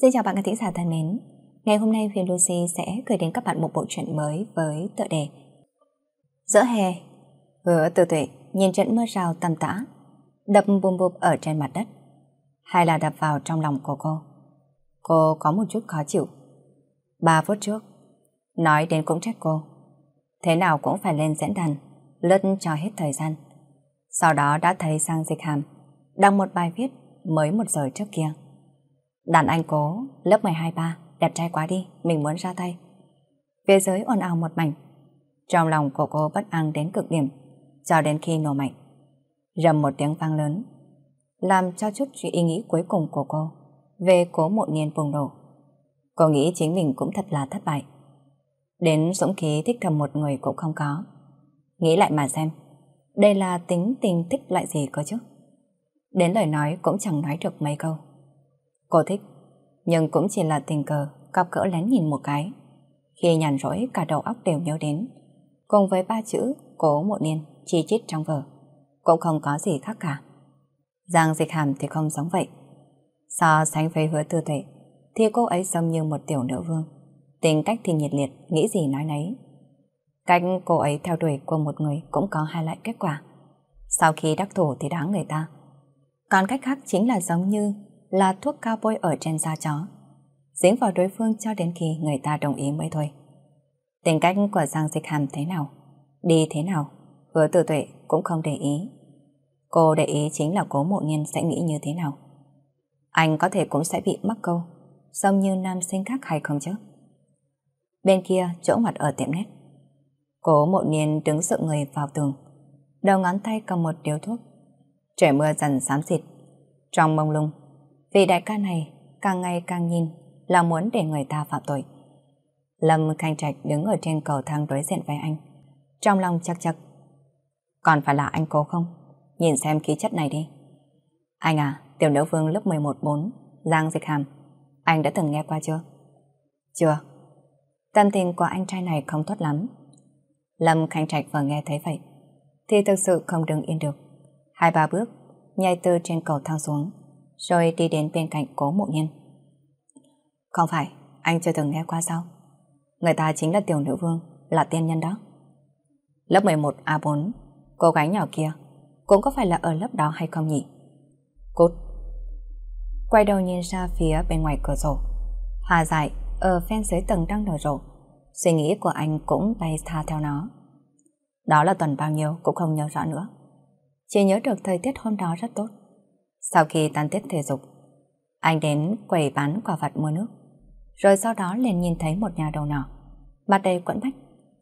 Xin chào bạn các thính giả thân mến. Ngày hôm nay Huyền Lucy sẽ gửi đến các bạn một bộ truyện mới với tựa đề Giữa hè, vừa từ tuệ nhìn trận mưa rào tầm tã, đập bùm bụp ở trên mặt đất, hay là đập vào trong lòng của cô. Cô có một chút khó chịu. Ba phút trước, nói đến cũng trách cô. Thế nào cũng phải lên diễn đàn, lướt cho hết thời gian. Sau đó đã thấy sang dịch hàm, đăng một bài viết mới một giờ trước kia. Đàn anh cố, lớp 12-3, đẹp trai quá đi, mình muốn ra tay. Phía dưới ồn ào một mảnh. Trong lòng của cô bất an đến cực điểm, cho đến khi nổ mạnh. Rầm một tiếng vang lớn, làm cho chút ý nghĩ cuối cùng của cô về cố một niên bùng nổ. Cô nghĩ chính mình cũng thật là thất bại. Đến dũng khí thích thầm một người cũng không có. Nghĩ lại mà xem, đây là tính tình thích lại gì cơ chứ? Đến lời nói cũng chẳng nói được mấy câu. Cô thích, nhưng cũng chỉ là tình cờ gặp cỡ lén nhìn một cái. Khi nhàn rỗi cả đầu óc đều nhớ đến. Cùng với ba chữ cố một niên chi chít trong vở. Cũng không có gì khác cả. Giang dịch hàm thì không giống vậy. So sánh với hứa tư tuệ thì cô ấy giống như một tiểu nữ vương. Tính cách thì nhiệt liệt, nghĩ gì nói nấy. Cách cô ấy theo đuổi của một người cũng có hai loại kết quả. Sau khi đắc thủ thì đáng người ta. Còn cách khác chính là giống như là thuốc cao bôi ở trên da chó. Dính vào đối phương cho đến khi người ta đồng ý mới thôi. Tính cách của Giang Dịch Hàm thế nào? Đi thế nào? Hứa tử tuệ cũng không để ý. Cô để ý chính là cố mộ nhiên sẽ nghĩ như thế nào. Anh có thể cũng sẽ bị mắc câu, giống như nam sinh khác hay không chứ? Bên kia, chỗ mặt ở tiệm nét. Cố mộ nhiên đứng dựng người vào tường, đầu ngón tay cầm một điếu thuốc. Trời mưa dần xám xịt, trong mông lung vì đại ca này càng ngày càng nhìn là muốn để người ta phạm tội. Lâm Khanh Trạch đứng ở trên cầu thang đối diện với anh. Trong lòng chắc chắc. Còn phải là anh cố không? Nhìn xem khí chất này đi. Anh à, tiểu nữ vương lớp 11-4, Giang Dịch Hàm. Anh đã từng nghe qua chưa? Chưa. Tâm tình của anh trai này không tốt lắm. Lâm Khanh Trạch vừa nghe thấy vậy. Thì thực sự không đứng yên được. Hai ba bước, nhảy từ trên cầu thang xuống rồi đi đến bên cạnh cố mộ nhân. Không phải, anh chưa từng nghe qua sao? Người ta chính là tiểu nữ vương, là tiên nhân đó. Lớp 11 A4, cô gái nhỏ kia, cũng có phải là ở lớp đó hay không nhỉ? Cút! Quay đầu nhìn ra phía bên ngoài cửa sổ. hà dại ở phen dưới tầng đang nở rộ. Suy nghĩ của anh cũng bay tha theo nó. Đó là tuần bao nhiêu cũng không nhớ rõ nữa. Chỉ nhớ được thời tiết hôm đó rất tốt. Sau khi tan tiết thể dục, anh đến quầy bán quả vặt mua nước. Rồi sau đó liền nhìn thấy một nhà đầu nọ, mặt đầy quẫn bách,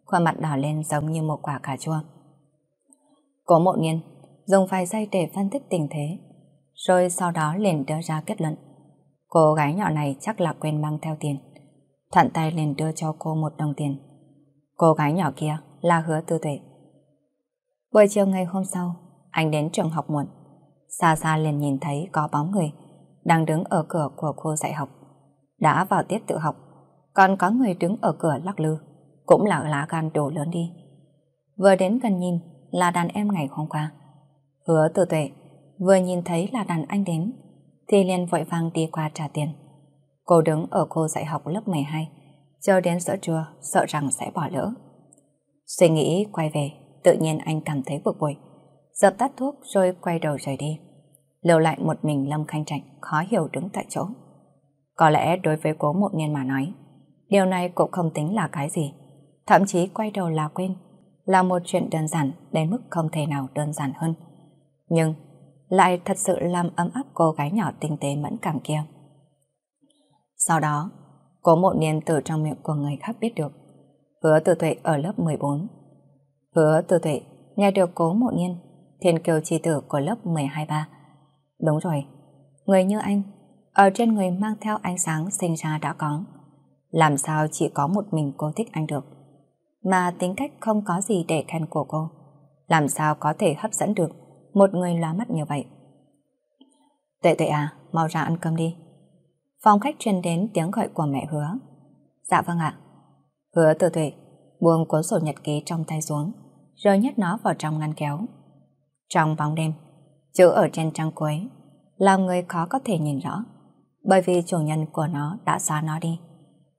khuôn mặt đỏ lên giống như một quả cà chua. Cố mộ nghiên dùng vài giây để phân tích tình thế, rồi sau đó liền đưa ra kết luận. Cô gái nhỏ này chắc là quên mang theo tiền. Thuận tay liền đưa cho cô một đồng tiền. Cô gái nhỏ kia là hứa tư tuệ. Buổi chiều ngày hôm sau, anh đến trường học muộn xa xa liền nhìn thấy có bóng người đang đứng ở cửa của cô dạy học. Đã vào tiết tự học, còn có người đứng ở cửa lắc lư, cũng là lá gan đổ lớn đi. Vừa đến gần nhìn là đàn em ngày hôm qua. Hứa tự tuệ vừa nhìn thấy là đàn anh đến, thì liền vội vàng đi qua trả tiền. Cô đứng ở cô dạy học lớp 12, chờ đến giữa trưa, sợ rằng sẽ bỏ lỡ. Suy nghĩ quay về, tự nhiên anh cảm thấy bực bội dập tắt thuốc rồi quay đầu rời đi. Lưu lại một mình Lâm Khanh Trạch khó hiểu đứng tại chỗ. Có lẽ đối với cố mộ niên mà nói, điều này cũng không tính là cái gì. Thậm chí quay đầu là quên, là một chuyện đơn giản đến mức không thể nào đơn giản hơn. Nhưng lại thật sự làm ấm áp cô gái nhỏ tinh tế mẫn cảm kia. Sau đó, cố mộ niên từ trong miệng của người khác biết được, hứa từ tuệ ở lớp 14. Hứa từ tuệ nghe được cố mộ niên thiên kiều trì tử của lớp 12-3. Đúng rồi, người như anh, ở trên người mang theo ánh sáng sinh ra đã có. Làm sao chỉ có một mình cô thích anh được? Mà tính cách không có gì để khen của cô, làm sao có thể hấp dẫn được một người lóa mắt như vậy? tệ tệ à, mau ra ăn cơm đi. Phòng khách truyền đến tiếng gọi của mẹ hứa. Dạ vâng ạ. Hứa từ tuệ, buông cuốn sổ nhật ký trong tay xuống, rồi nhét nó vào trong ngăn kéo. Trong bóng đêm, chữ ở trên trang cuối làm người khó có thể nhìn rõ, bởi vì chủ nhân của nó đã xóa nó đi.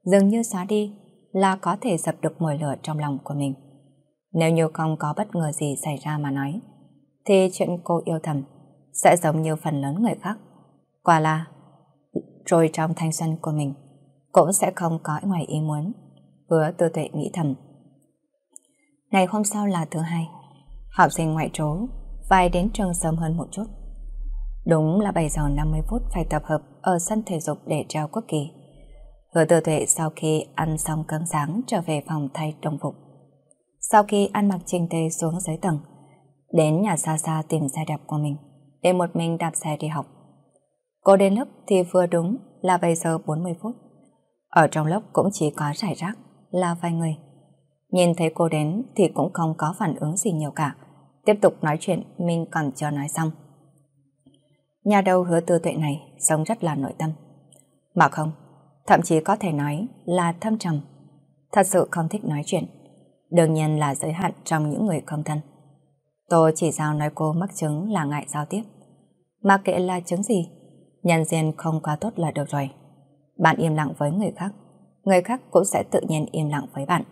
Dường như xóa đi là có thể dập được mùi lửa trong lòng của mình. Nếu như không có bất ngờ gì xảy ra mà nói, thì chuyện cô yêu thầm sẽ giống như phần lớn người khác. Quả là rồi trong thanh xuân của mình cũng sẽ không có ngoài ý muốn. Hứa tư tuệ nghĩ thầm. Ngày hôm sau là thứ hai, học sinh ngoại trú phải đến trường sớm hơn một chút. Đúng là 7 giờ 50 phút phải tập hợp ở sân thể dục để trao quốc kỳ. Hứa tư tuệ sau khi ăn xong cơm sáng trở về phòng thay đồng phục. Sau khi ăn mặc trình tề xuống dưới tầng, đến nhà xa xa tìm xe đạp của mình, để một mình đạp xe đi học. Cô đến lớp thì vừa đúng là 7 giờ 40 phút. Ở trong lớp cũng chỉ có rải rác là vài người. Nhìn thấy cô đến thì cũng không có phản ứng gì nhiều cả tiếp tục nói chuyện mình còn chưa nói xong. Nhà đầu hứa tư tuệ này sống rất là nội tâm. Mà không, thậm chí có thể nói là thâm trầm. Thật sự không thích nói chuyện. Đương nhiên là giới hạn trong những người không thân. tôi chỉ giao nói cô mắc chứng là ngại giao tiếp. Mà kệ là chứng gì, nhân duyên không quá tốt là được rồi. Bạn im lặng với người khác, người khác cũng sẽ tự nhiên im lặng với bạn.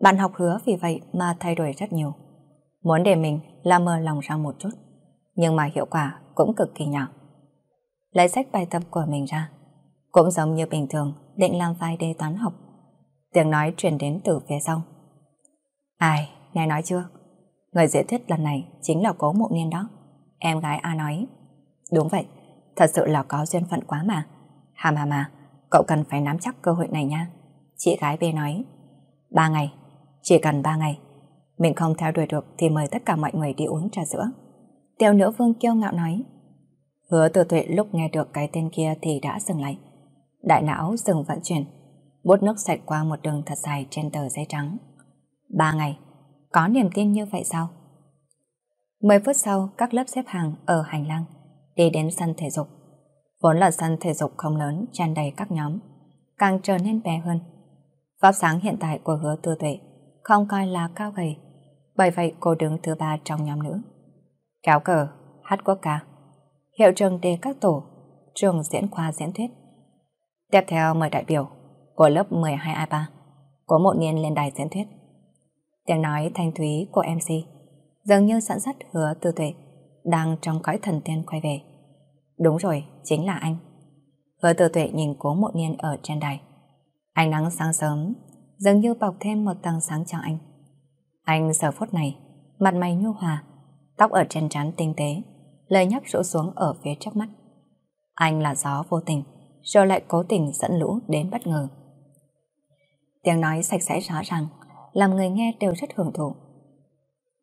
Bạn học hứa vì vậy mà thay đổi rất nhiều muốn để mình là mơ lòng ra một chút, nhưng mà hiệu quả cũng cực kỳ nhỏ. Lấy sách bài tập của mình ra, cũng giống như bình thường định làm vài đề toán học. Tiếng nói truyền đến từ phía sau. Ai, nghe nói chưa? Người diễn thuyết lần này chính là cố mộ niên đó. Em gái A nói. Đúng vậy, thật sự là có duyên phận quá mà. Hàm hàm à, cậu cần phải nắm chắc cơ hội này nha. Chị gái B nói. Ba ngày, chỉ cần ba ngày mình không theo đuổi được thì mời tất cả mọi người đi uống trà sữa. Tiêu nữ vương kêu ngạo nói. Hứa Tự tuệ lúc nghe được cái tên kia thì đã dừng lại. Đại não dừng vận chuyển. Bút nước sạch qua một đường thật dài trên tờ giấy trắng. Ba ngày. Có niềm tin như vậy sao? Mười phút sau, các lớp xếp hàng ở hành lang đi đến sân thể dục. Vốn là sân thể dục không lớn, tràn đầy các nhóm, càng trở nên bé hơn. Vóc sáng hiện tại của hứa tư tuệ không coi là cao gầy, bởi vậy cô đứng thứ ba trong nhóm nữ. Kéo cờ, hát quốc ca, hiệu trường đề các tổ, trường diễn khoa diễn thuyết. Tiếp theo mời đại biểu của lớp 12A3, có một niên lên đài diễn thuyết. Tiếng nói thanh thúy của MC dường như sẵn sắt hứa tư tuệ đang trong cõi thần tiên quay về. Đúng rồi, chính là anh. Hứa tư tuệ nhìn cố mộ niên ở trên đài. Ánh nắng sáng sớm dường như bọc thêm một tầng sáng cho anh. Anh giờ phút này, mặt mày nhu hòa, tóc ở trên trán tinh tế, lời nhắc rũ xuống ở phía trước mắt. Anh là gió vô tình, rồi lại cố tình dẫn lũ đến bất ngờ. Tiếng nói sạch sẽ rõ ràng, làm người nghe đều rất hưởng thụ.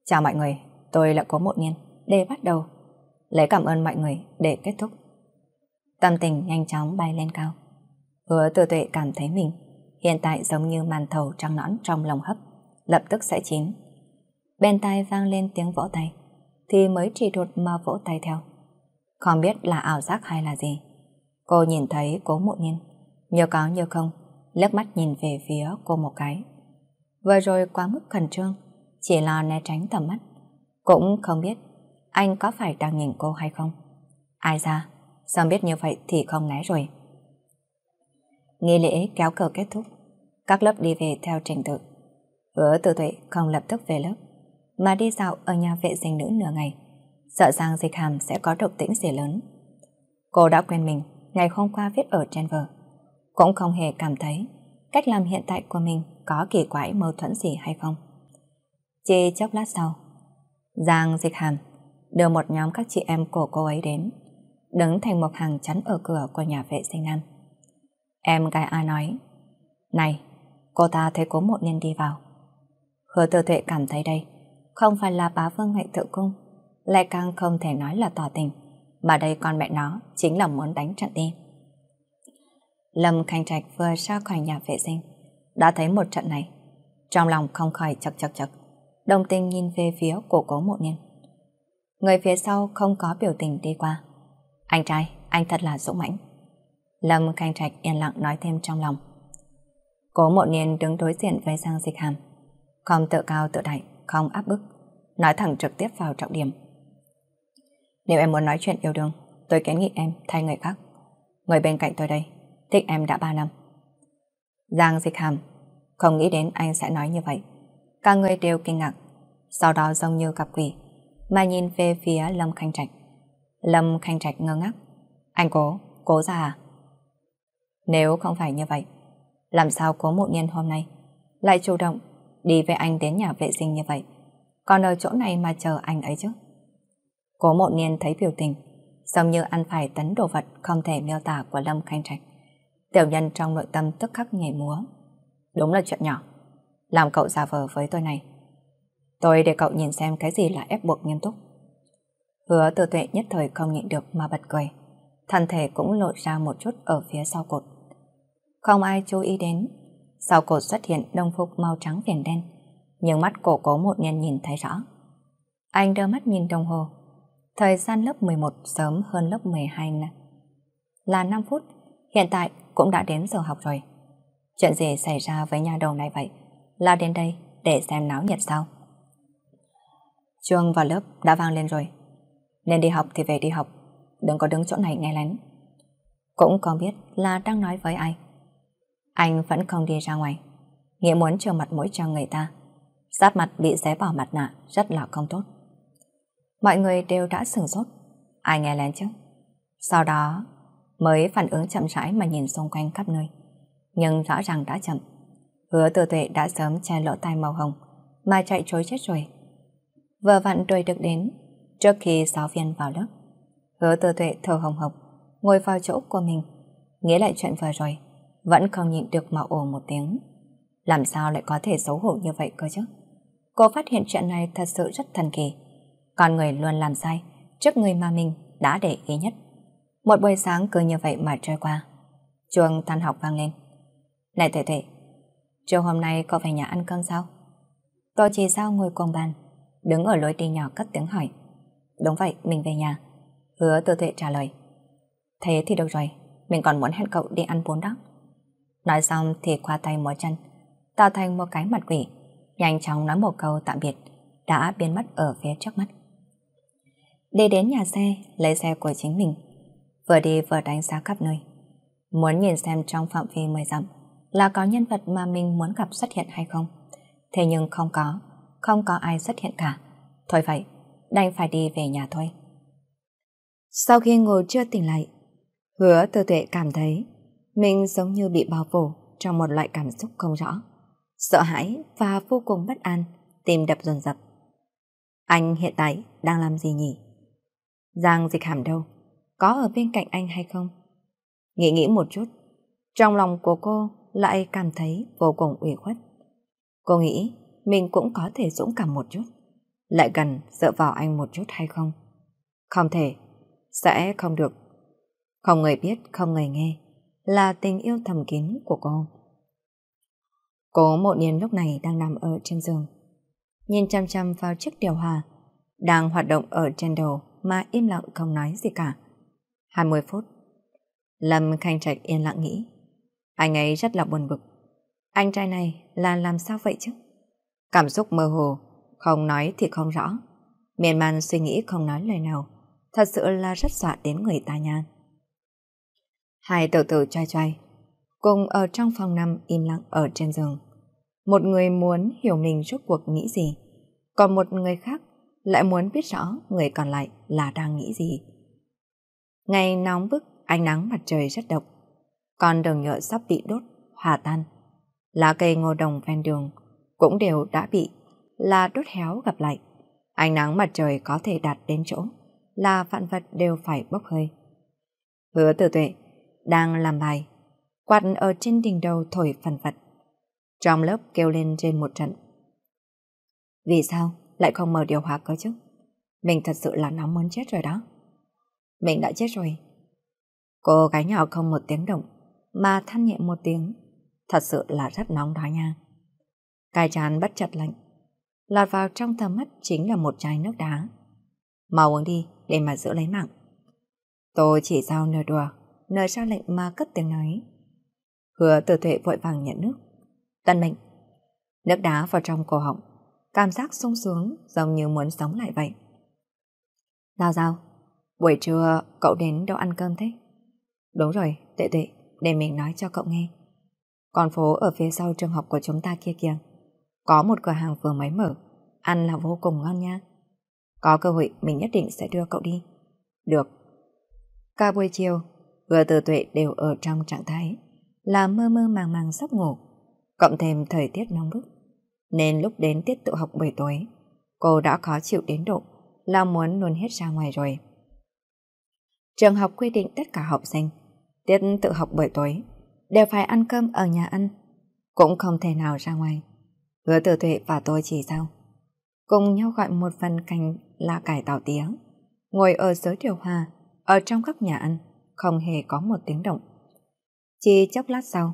Chào mọi người, tôi là Cố Mộ Niên, để bắt đầu. Lấy cảm ơn mọi người để kết thúc. Tâm tình nhanh chóng bay lên cao. Hứa tự tuệ cảm thấy mình hiện tại giống như màn thầu trăng nõn trong lòng hấp lập tức sẽ chín. Bên tai vang lên tiếng vỗ tay, thì mới trì đột mà vỗ tay theo. Không biết là ảo giác hay là gì. Cô nhìn thấy cố mộ nhiên, nhớ có nhớ không, lướt mắt nhìn về phía cô một cái. Vừa rồi quá mức khẩn trương, chỉ là né tránh tầm mắt. Cũng không biết anh có phải đang nhìn cô hay không. Ai ra, sao biết như vậy thì không né rồi. Nghi lễ kéo cờ kết thúc, các lớp đi về theo trình tự. Hứa tự tuệ không lập tức về lớp, mà đi dạo ở nhà vệ sinh nữ nửa ngày, sợ rằng dịch hàm sẽ có độc tĩnh gì lớn. Cô đã quen mình, ngày hôm qua viết ở trên vở, cũng không hề cảm thấy cách làm hiện tại của mình có kỳ quái mâu thuẫn gì hay không. Chỉ chốc lát sau, Giang Dịch Hàm đưa một nhóm các chị em của cô ấy đến, đứng thành một hàng chắn ở cửa của nhà vệ sinh nam. Em gái A nói, Này, cô ta thấy có một nên đi vào, Hứa tư tuệ cảm thấy đây không phải là bá vương hạnh thượng cung, lại càng không thể nói là tỏ tình, mà đây con mẹ nó chính là muốn đánh trận đi. Lâm Khanh Trạch vừa ra khỏi nhà vệ sinh, đã thấy một trận này, trong lòng không khỏi chật chật chật, đồng tình nhìn về phía của cố mộ niên. Người phía sau không có biểu tình đi qua. Anh trai, anh thật là dũng mãnh. Lâm Khanh Trạch yên lặng nói thêm trong lòng. Cố mộ niên đứng đối diện với Giang Dịch Hàm không tự cao tự đại, không áp bức, nói thẳng trực tiếp vào trọng điểm. Nếu em muốn nói chuyện yêu đương, tôi kiến nghị em thay người khác. Người bên cạnh tôi đây, thích em đã 3 năm. Giang dịch hàm, không nghĩ đến anh sẽ nói như vậy. Cả người đều kinh ngạc, sau đó giống như gặp quỷ, mà nhìn về phía Lâm Khanh Trạch. Lâm Khanh Trạch ngơ ngác. Anh cố, cố ra à? Nếu không phải như vậy, làm sao cố mộ niên hôm nay lại chủ động đi với anh đến nhà vệ sinh như vậy. Còn ở chỗ này mà chờ anh ấy chứ. Cố mộ niên thấy biểu tình, giống như ăn phải tấn đồ vật không thể miêu tả của Lâm Khanh Trạch. Tiểu nhân trong nội tâm tức khắc nhảy múa. Đúng là chuyện nhỏ. Làm cậu giả vờ với tôi này. Tôi để cậu nhìn xem cái gì là ép buộc nghiêm túc. Hứa tự tuệ nhất thời không nhịn được mà bật cười. Thân thể cũng lộ ra một chút ở phía sau cột. Không ai chú ý đến sau cổ xuất hiện đồng phục màu trắng viền đen, nhưng mắt cổ cố một nhân nhìn thấy rõ. Anh đưa mắt nhìn đồng hồ, thời gian lớp 11 sớm hơn lớp 12 nè. Là 5 phút, hiện tại cũng đã đến giờ học rồi. Chuyện gì xảy ra với nhà đầu này vậy? Lao đến đây để xem náo nhiệt sao. Chuông vào lớp đã vang lên rồi. Nên đi học thì về đi học, đừng có đứng chỗ này nghe lén. Cũng còn biết là đang nói với ai. Anh vẫn không đi ra ngoài. Nghĩa muốn trừ mặt mũi cho người ta. sát mặt bị xé bỏ mặt nạ rất là không tốt. Mọi người đều đã sửng sốt. Ai nghe lén chứ? Sau đó mới phản ứng chậm rãi mà nhìn xung quanh khắp nơi. Nhưng rõ ràng đã chậm. Hứa từ tuệ đã sớm che lỗ tai màu hồng mà chạy trối chết rồi. Vừa vặn đuổi được đến trước khi giáo viên vào lớp. Hứa từ tuệ thở hồng hộc ngồi vào chỗ của mình nghĩ lại chuyện vừa rồi vẫn không nhịn được mà ồ một tiếng. Làm sao lại có thể xấu hổ như vậy cơ chứ? Cô phát hiện chuyện này thật sự rất thần kỳ. Con người luôn làm sai, trước người mà mình đã để ý nhất. Một buổi sáng cứ như vậy mà trôi qua. Chuông tan học vang lên. Này Tuệ Tuệ, chiều hôm nay có về nhà ăn cơm sao? Tôi chỉ sao ngồi cùng bàn, đứng ở lối đi nhỏ cất tiếng hỏi. Đúng vậy, mình về nhà. Hứa Tư Tuệ trả lời. Thế thì được rồi, mình còn muốn hẹn cậu đi ăn bún đó. Nói xong thì qua tay một chân, tạo thành một cái mặt quỷ, nhanh chóng nói một câu tạm biệt, đã biến mất ở phía trước mắt. Đi đến nhà xe, lấy xe của chính mình, vừa đi vừa đánh giá khắp nơi. Muốn nhìn xem trong phạm vi mười dặm là có nhân vật mà mình muốn gặp xuất hiện hay không. Thế nhưng không có, không có ai xuất hiện cả. Thôi vậy, đành phải đi về nhà thôi. Sau khi ngồi chưa tỉnh lại, hứa tư tuệ cảm thấy mình giống như bị bao phủ trong một loại cảm xúc không rõ. Sợ hãi và vô cùng bất an, tim đập dồn dập. Anh hiện tại đang làm gì nhỉ? Giang dịch hàm đâu? Có ở bên cạnh anh hay không? Nghĩ nghĩ một chút, trong lòng của cô lại cảm thấy vô cùng ủy khuất. Cô nghĩ mình cũng có thể dũng cảm một chút, lại gần dựa vào anh một chút hay không? Không thể, sẽ không được. Không người biết, không người nghe là tình yêu thầm kín của cô. Cố mộ niên lúc này đang nằm ở trên giường, nhìn chăm chăm vào chiếc điều hòa, đang hoạt động ở trên đầu mà im lặng không nói gì cả. 20 phút, Lâm Khanh Trạch yên lặng nghĩ. Anh ấy rất là buồn bực. Anh trai này là làm sao vậy chứ? Cảm xúc mơ hồ, không nói thì không rõ. Miền man suy nghĩ không nói lời nào, thật sự là rất dọa đến người ta nha. Hai tiểu tử trai trai cùng ở trong phòng nằm im lặng ở trên giường. Một người muốn hiểu mình suốt cuộc nghĩ gì, còn một người khác lại muốn biết rõ người còn lại là đang nghĩ gì. Ngày nóng bức, ánh nắng mặt trời rất độc. còn đường nhựa sắp bị đốt, hòa tan. Lá cây ngô đồng ven đường cũng đều đã bị là đốt héo gặp lại. Ánh nắng mặt trời có thể đạt đến chỗ là vạn vật đều phải bốc hơi. Hứa tử tuệ đang làm bài. Quạt ở trên đỉnh đầu thổi phần phật. Trong lớp kêu lên trên một trận. Vì sao lại không mở điều hòa cơ chứ? Mình thật sự là nóng muốn chết rồi đó. Mình đã chết rồi. Cô gái nhỏ không một tiếng động, mà than nhẹ một tiếng. Thật sự là rất nóng đó nha. Cái chán bắt chặt lạnh. Lọt vào trong tầm mắt chính là một chai nước đá. Mau uống đi để mà giữ lấy mạng. Tôi chỉ giao nửa đùa nơi ra lệnh mà cất tiếng nói. Hứa tử tuệ vội vàng nhận nước. Tân mệnh. Nước đá vào trong cổ họng. Cảm giác sung sướng giống như muốn sống lại vậy. Giao giao, buổi trưa cậu đến đâu ăn cơm thế? Đúng rồi, tệ tệ, để mình nói cho cậu nghe. Còn phố ở phía sau trường học của chúng ta kia kìa. Có một cửa hàng vừa mới mở, ăn là vô cùng ngon nha. Có cơ hội mình nhất định sẽ đưa cậu đi. Được. Cả buổi chiều, Vừa từ tuệ đều ở trong trạng thái là mơ mơ màng màng sắp ngủ, cộng thêm thời tiết nóng bức. Nên lúc đến tiết tự học buổi tối, cô đã khó chịu đến độ là muốn nôn hết ra ngoài rồi. Trường học quy định tất cả học sinh tiết tự học buổi tối đều phải ăn cơm ở nhà ăn, cũng không thể nào ra ngoài. Hứa Tử Tuệ và tôi chỉ sau cùng nhau gọi một phần cành là cải tàu tía, ngồi ở dưới điều hòa ở trong các nhà ăn không hề có một tiếng động. Chỉ chốc lát sau,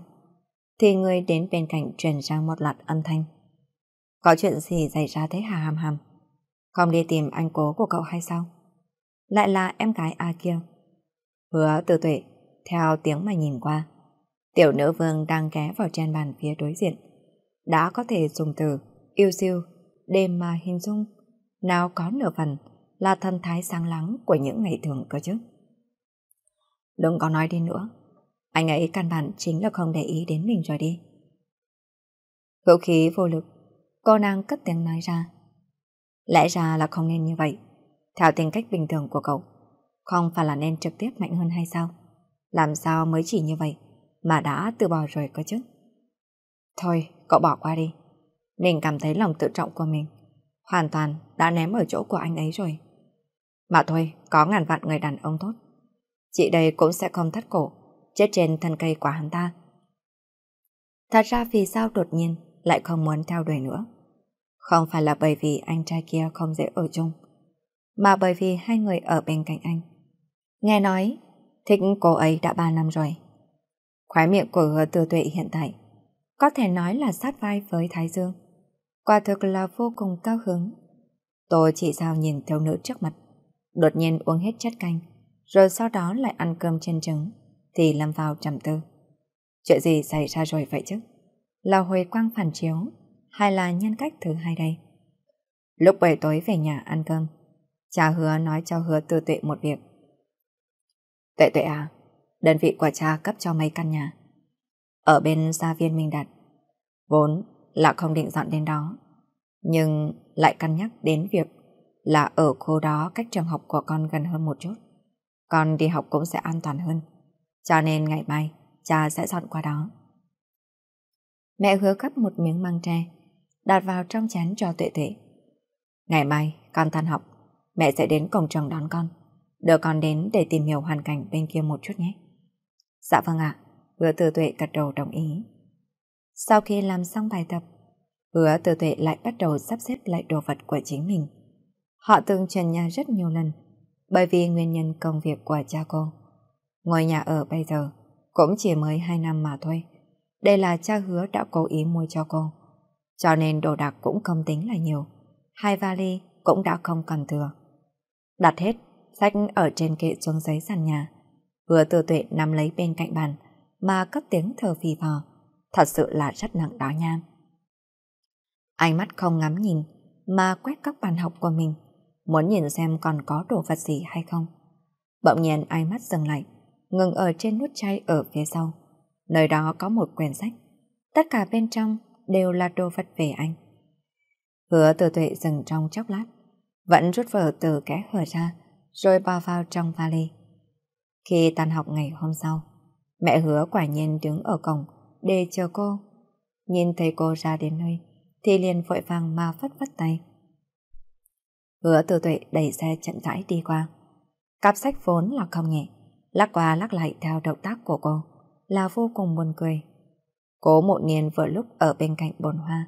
thì người đến bên cạnh truyền ra một loạt âm thanh. Có chuyện gì xảy ra thế hà hàm hàm? Không đi tìm anh cố của cậu hay sao? Lại là em gái A kia. Hứa từ tuệ, theo tiếng mà nhìn qua, tiểu nữ vương đang ghé vào trên bàn phía đối diện. Đã có thể dùng từ yêu siêu, đêm mà hình dung, nào có nửa phần là thân thái sáng lắng của những ngày thường cơ chứ. Đừng có nói đi nữa. Anh ấy căn bản chính là không để ý đến mình rồi đi. Hữu khí vô lực, cô nàng cất tiếng nói ra. Lẽ ra là không nên như vậy. Theo tính cách bình thường của cậu, không phải là nên trực tiếp mạnh hơn hay sao? Làm sao mới chỉ như vậy mà đã từ bỏ rồi cơ chứ? Thôi, cậu bỏ qua đi. mình cảm thấy lòng tự trọng của mình hoàn toàn đã ném ở chỗ của anh ấy rồi. Mà thôi, có ngàn vạn người đàn ông tốt chị đây cũng sẽ không thắt cổ, chết trên thân cây của hắn ta. Thật ra vì sao đột nhiên lại không muốn theo đuổi nữa? Không phải là bởi vì anh trai kia không dễ ở chung, mà bởi vì hai người ở bên cạnh anh. Nghe nói, thích cô ấy đã ba năm rồi. Khóe miệng của hứa tư tuệ hiện tại, có thể nói là sát vai với Thái Dương. Quả thực là vô cùng cao hứng. Tôi chỉ sao nhìn thiếu nữ trước mặt, đột nhiên uống hết chất canh, rồi sau đó lại ăn cơm trên trứng, thì Lâm vào trầm tư. Chuyện gì xảy ra rồi vậy chứ? Là hồi quang phản chiếu, hay là nhân cách thứ hai đây? Lúc 7 tối về nhà ăn cơm, cha hứa nói cho hứa tư tuệ một việc. Tuệ tuệ à, đơn vị của cha cấp cho mấy căn nhà. Ở bên gia viên mình đặt, vốn là không định dọn đến đó, nhưng lại cân nhắc đến việc là ở khu đó cách trường học của con gần hơn một chút con đi học cũng sẽ an toàn hơn. Cho nên ngày mai, cha sẽ dọn qua đó. Mẹ hứa cắt một miếng măng tre, đặt vào trong chén cho tuệ tuệ. Ngày mai, con tan học, mẹ sẽ đến cổng trường đón con. Đưa con đến để tìm hiểu hoàn cảnh bên kia một chút nhé. Dạ vâng ạ, à, hứa từ tuệ gật đầu đồng ý. Sau khi làm xong bài tập, hứa từ tuệ lại bắt đầu sắp xếp lại đồ vật của chính mình. Họ từng trần nhà rất nhiều lần, bởi vì nguyên nhân công việc của cha cô. Ngôi nhà ở bây giờ cũng chỉ mới 2 năm mà thôi. Đây là cha hứa đã cố ý mua cho cô. Cho nên đồ đạc cũng không tính là nhiều. Hai vali cũng đã không cần thừa. Đặt hết, sách ở trên kệ xuống giấy sàn nhà. vừa tư tuệ nằm lấy bên cạnh bàn mà cất tiếng thở phì phò. Thật sự là rất nặng đó nha. Ánh mắt không ngắm nhìn mà quét các bàn học của mình muốn nhìn xem còn có đồ vật gì hay không. Bỗng nhiên ai mắt dừng lại, ngừng ở trên nút chai ở phía sau. Nơi đó có một quyển sách, tất cả bên trong đều là đồ vật về anh. Hứa từ tuệ dừng trong chốc lát, vẫn rút vở từ kẽ hở ra, rồi bao vào trong vali. Khi tan học ngày hôm sau, mẹ hứa quả nhiên đứng ở cổng để chờ cô. Nhìn thấy cô ra đến nơi, thì liền vội vàng mà phất phất tay. Hứa tư tuệ đẩy xe chậm rãi đi qua. Cặp sách vốn là không nhẹ, lắc qua lắc lại theo động tác của cô, là vô cùng buồn cười. Cố một niên vừa lúc ở bên cạnh bồn hoa,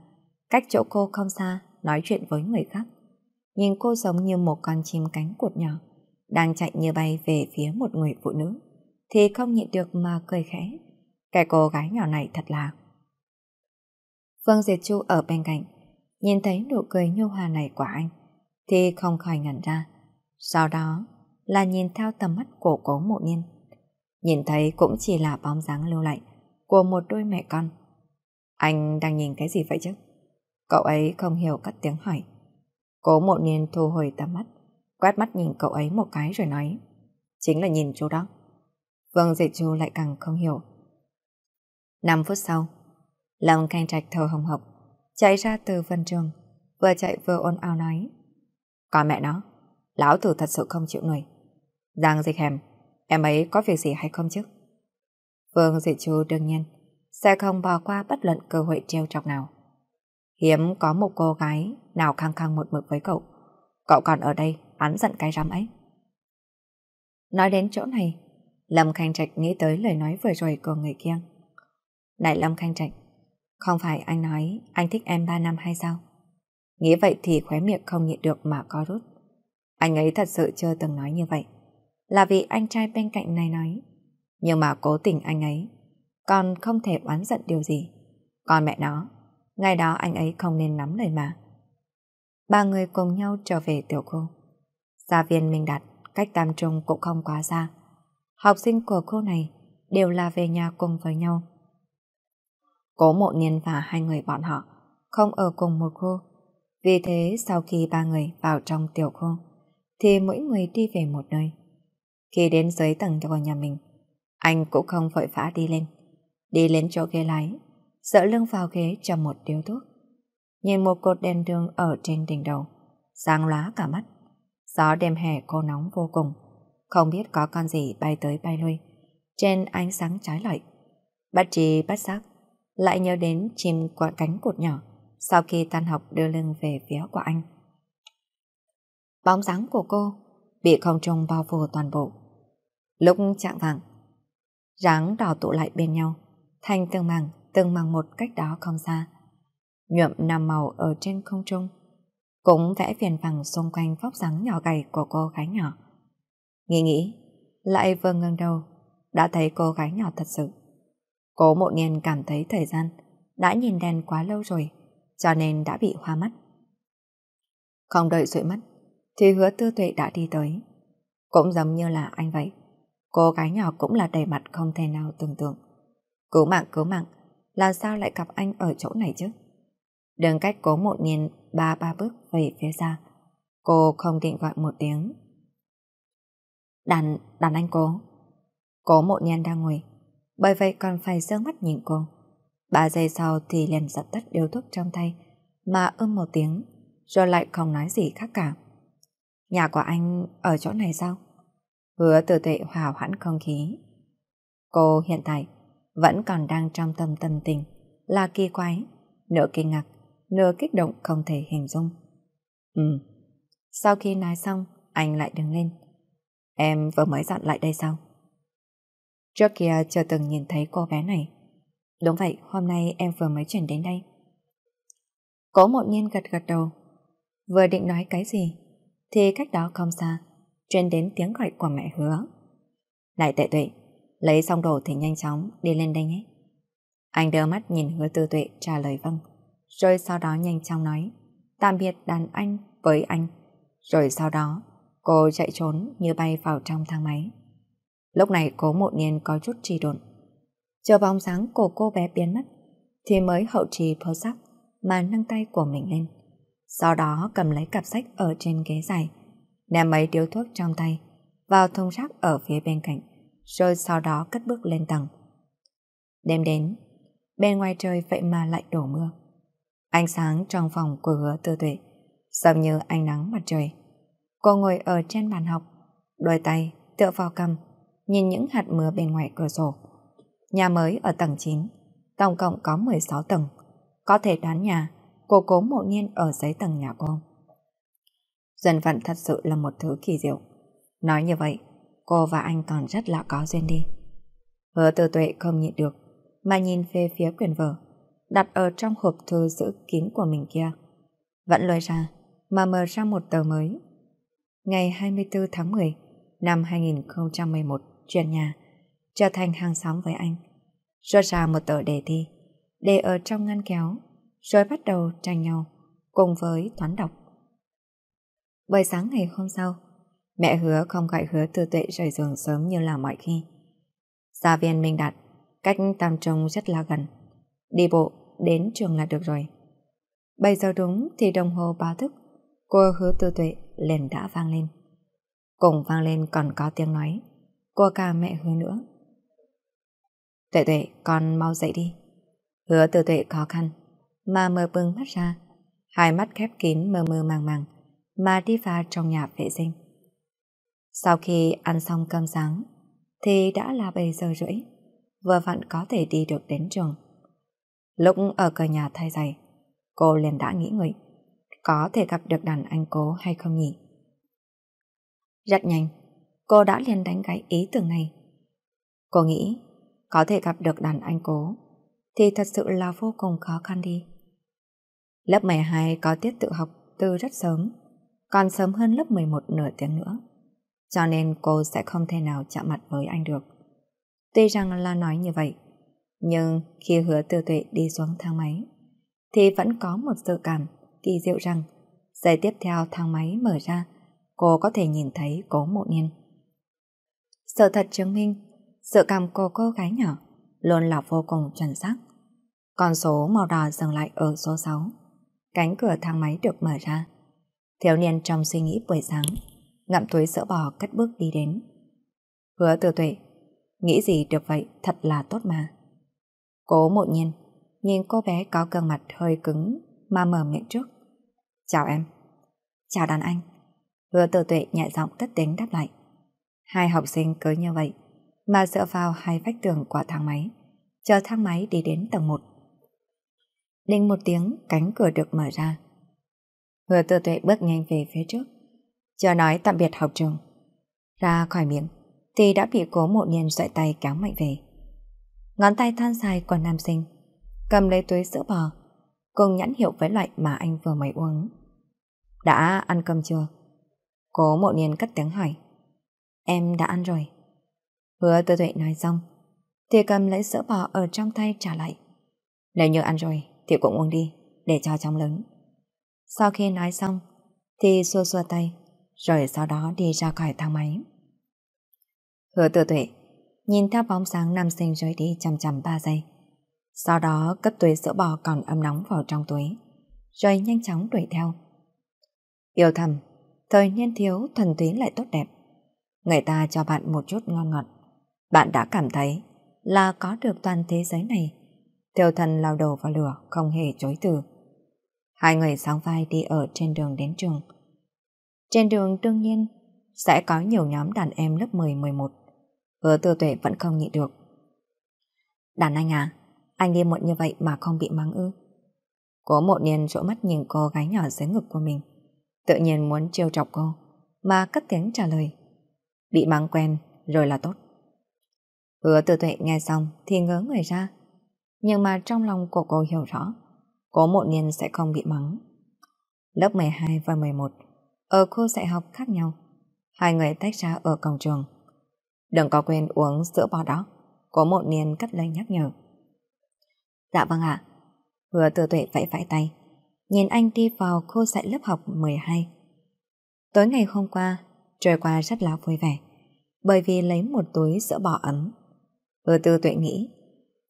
cách chỗ cô không xa, nói chuyện với người khác. Nhìn cô giống như một con chim cánh cụt nhỏ, đang chạy như bay về phía một người phụ nữ, thì không nhịn được mà cười khẽ. Cái cô gái nhỏ này thật là... Phương Diệt Chu ở bên cạnh, nhìn thấy nụ cười nhu hòa này của anh, thì không khỏi ngẩn ra. Sau đó là nhìn theo tầm mắt của cố mộ nhiên. Nhìn thấy cũng chỉ là bóng dáng lưu lạnh của một đôi mẹ con. Anh đang nhìn cái gì vậy chứ? Cậu ấy không hiểu cất tiếng hỏi. Cố mộ nhiên thu hồi tầm mắt, quét mắt nhìn cậu ấy một cái rồi nói. Chính là nhìn chú đó. Vương Dịch Chu lại càng không hiểu. Năm phút sau, Lâm Canh Trạch thở hồng hộc, chạy ra từ phân trường, vừa chạy vừa ôn ao nói. Còn mẹ nó, lão tử thật sự không chịu nổi. Giang dịch hèm, em ấy có việc gì hay không chứ? Vương Dị Chu đương nhiên sẽ không bỏ qua bất luận cơ hội treo chọc nào. Hiếm có một cô gái nào khăng khăng một mực với cậu. Cậu còn ở đây án giận cái rắm ấy. Nói đến chỗ này, Lâm Khanh Trạch nghĩ tới lời nói vừa rồi của người kia. Này Lâm Khanh Trạch, không phải anh nói anh thích em 3 năm hay sao? Nghĩ vậy thì khóe miệng không nhịn được mà có rút. Anh ấy thật sự chưa từng nói như vậy. Là vì anh trai bên cạnh này nói. Nhưng mà cố tình anh ấy. con không thể oán giận điều gì. Còn mẹ nó, ngày đó anh ấy không nên nắm lời mà. Ba người cùng nhau trở về tiểu khu. Gia viên mình đặt cách tam trung cũng không quá xa. Học sinh của cô này đều là về nhà cùng với nhau. Cố mộ niên và hai người bọn họ không ở cùng một khu vì thế sau khi ba người vào trong tiểu khu thì mỗi người đi về một nơi. Khi đến dưới tầng của nhà mình anh cũng không vội vã đi lên. Đi lên chỗ ghế lái dỡ lưng vào ghế cho một điếu thuốc. Nhìn một cột đèn đường ở trên đỉnh đầu sáng lóa cả mắt. Gió đêm hè cô nóng vô cùng không biết có con gì bay tới bay lui trên ánh sáng trái lợi. Bắt trì bắt giác lại nhớ đến chim quạ cánh cụt nhỏ sau khi tan học đưa lưng về phía của anh. Bóng dáng của cô bị không trung bao phủ toàn bộ. Lúc chạm vàng, ráng đỏ tụ lại bên nhau, thành từng màng từng màng một cách đó không xa. Nhuộm nằm màu ở trên không trung, cũng vẽ viền vàng xung quanh vóc dáng nhỏ gầy của cô gái nhỏ. Nghĩ nghĩ, lại vừa ngẩng đầu, đã thấy cô gái nhỏ thật sự. Cố một nghiên cảm thấy thời gian, đã nhìn đèn quá lâu rồi, cho nên đã bị hoa mắt. Không đợi rụi mắt, thì hứa tư tuệ đã đi tới. Cũng giống như là anh vậy, cô gái nhỏ cũng là đầy mặt không thể nào tưởng tượng. Cứu mạng cứu mạng, làm sao lại gặp anh ở chỗ này chứ? Đường cách cố một nhìn ba ba bước về phía xa. Cô không định gọi một tiếng. Đàn, đàn anh cố. Cố một nhan đang ngồi, bởi vậy còn phải dơ mắt nhìn cô. Ba giây sau thì liền dập tắt điếu thuốc trong tay, mà ưm một tiếng, rồi lại không nói gì khác cả. Nhà của anh ở chỗ này sao? Hứa từ tuệ hòa hoãn không khí. Cô hiện tại vẫn còn đang trong tâm tâm tình, là kỳ quái, nửa kinh ngạc, nửa kích động không thể hình dung. Ừ. Sau khi nói xong, anh lại đứng lên. Em vừa mới dặn lại đây sao? Trước kia chưa từng nhìn thấy cô bé này. Đúng vậy, hôm nay em vừa mới chuyển đến đây. Cố một nhiên gật gật đầu, vừa định nói cái gì, thì cách đó không xa, truyền đến tiếng gọi của mẹ hứa. Lại tệ tuệ, lấy xong đồ thì nhanh chóng đi lên đây nhé. Anh đưa mắt nhìn hứa tư tuệ trả lời vâng, rồi sau đó nhanh chóng nói, tạm biệt đàn anh với anh. Rồi sau đó, cô chạy trốn như bay vào trong thang máy. Lúc này cố một niên có chút trì độn chờ bóng dáng của cô bé biến mất, thì mới hậu trì phớ sắc mà nâng tay của mình lên. Sau đó cầm lấy cặp sách ở trên ghế dài, ném mấy điếu thuốc trong tay vào thùng rác ở phía bên cạnh, rồi sau đó cất bước lên tầng. Đêm đến, bên ngoài trời vậy mà lại đổ mưa. Ánh sáng trong phòng của hứa tư tuệ, giống như ánh nắng mặt trời. Cô ngồi ở trên bàn học, đôi tay tựa vào cầm, nhìn những hạt mưa bên ngoài cửa sổ. Nhà mới ở tầng 9, tổng cộng có 16 tầng. Có thể đoán nhà, cô cố mộ nhiên ở dưới tầng nhà cô. Duyên phận thật sự là một thứ kỳ diệu. Nói như vậy, cô và anh còn rất là có duyên đi. Hứa tư tuệ không nhịn được, mà nhìn về phía quyền vở đặt ở trong hộp thư giữ kín của mình kia. Vẫn lôi ra, mà mở ra một tờ mới. Ngày 24 tháng 10 năm 2011 chuyển nhà, trở thành hàng xóm với anh rớt ra một tờ đề thi, để ở trong ngăn kéo, rồi bắt đầu tranh nhau, cùng với toán đọc. Buổi sáng ngày hôm sau, mẹ hứa không gọi hứa tư tuệ rời giường sớm như là mọi khi. Gia viên Minh Đạt, cách Tam Trung rất là gần, đi bộ đến trường là được rồi. Bây giờ đúng thì đồng hồ báo thức cô hứa tư tuệ liền đã vang lên. Cùng vang lên còn có tiếng nói cô cả mẹ hứa nữa. Tuệ tuệ, con mau dậy đi. Hứa từ tuệ khó khăn, mà mở bừng mắt ra. Hai mắt khép kín mờ mờ màng màng, mà đi vào trong nhà vệ sinh. Sau khi ăn xong cơm sáng, thì đã là 7 giờ rưỡi, vừa vặn có thể đi được đến trường. Lúc ở cửa nhà thay giày, cô liền đã nghĩ ngợi, có thể gặp được đàn anh cố hay không nhỉ? Rất nhanh, cô đã liền đánh cái ý tưởng này. Cô nghĩ có thể gặp được đàn anh cố thì thật sự là vô cùng khó khăn đi. Lớp 12 có tiết tự học từ rất sớm, còn sớm hơn lớp 11 nửa tiếng nữa. Cho nên cô sẽ không thể nào chạm mặt với anh được. Tuy rằng là nói như vậy, nhưng khi hứa tư tuệ đi xuống thang máy, thì vẫn có một sự cảm kỳ diệu rằng giây tiếp theo thang máy mở ra, cô có thể nhìn thấy cố mộ niên. Sự thật chứng minh sự cầm của cô gái nhỏ luôn là vô cùng chuẩn xác. Con số màu đỏ dừng lại ở số 6. Cánh cửa thang máy được mở ra. Thiếu niên trong suy nghĩ buổi sáng, ngậm túi sữa bò cất bước đi đến. Hứa từ tuệ, nghĩ gì được vậy thật là tốt mà. Cố một nhiên, nhìn cô bé có gương mặt hơi cứng mà mở miệng trước. Chào em. Chào đàn anh. Hứa từ tuệ nhẹ giọng cất tiếng đáp lại. Hai học sinh cứ như vậy, mà dựa vào hai vách tường của thang máy, chờ thang máy đi đến tầng 1. Đinh một tiếng, cánh cửa được mở ra. Hứa tự tuệ bước nhanh về phía trước, chờ nói tạm biệt học trường. Ra khỏi miệng, thì đã bị cố một nhiên dọi tay kéo mạnh về. Ngón tay than dài của nam sinh, cầm lấy túi sữa bò, cùng nhãn hiệu với loại mà anh vừa mới uống. Đã ăn cơm chưa? Cố mộ niên cất tiếng hỏi. Em đã ăn rồi. Hứa tư tuệ nói xong, thì cầm lấy sữa bò ở trong tay trả lại. Nếu như ăn rồi thì cũng uống đi, để cho trong lớn. Sau khi nói xong, thì xua xua tay, rồi sau đó đi ra khỏi thang máy. Hứa tư tuệ, nhìn theo bóng sáng nam sinh rời đi chầm chầm 3 giây. Sau đó cất túi sữa bò còn ấm nóng vào trong túi, rồi nhanh chóng đuổi theo. Yêu thầm, thời niên thiếu thần túy lại tốt đẹp. Người ta cho bạn một chút ngon ngọt, bạn đã cảm thấy là có được toàn thế giới này. Tiêu thần lao đầu vào lửa, không hề chối từ. Hai người sóng vai đi ở trên đường đến trường. Trên đường đương nhiên sẽ có nhiều nhóm đàn em lớp 10-11. Hứa tư tuệ vẫn không nhịn được. Đàn anh à, anh đi muộn như vậy mà không bị mắng ư. Cố một niên rỗ mắt nhìn cô gái nhỏ dưới ngực của mình. Tự nhiên muốn trêu chọc cô, mà cất tiếng trả lời. Bị mắng quen, rồi là tốt. Hứa tử tuệ nghe xong thì ngớ người ra. Nhưng mà trong lòng của cô hiểu rõ, cố một niên sẽ không bị mắng. Lớp 12 và 11, ở khu dạy học khác nhau, hai người tách ra ở cổng trường. Đừng có quên uống sữa bò đó, cố một niên cắt lời nhắc nhở. Dạ vâng ạ. À. Hứa tử tuệ vẫy vẫy tay, nhìn anh đi vào khu dạy lớp học 12. Tối ngày hôm qua, trời qua rất là vui vẻ, bởi vì lấy một túi sữa bò ấm Vừa tư tuệ nghĩ,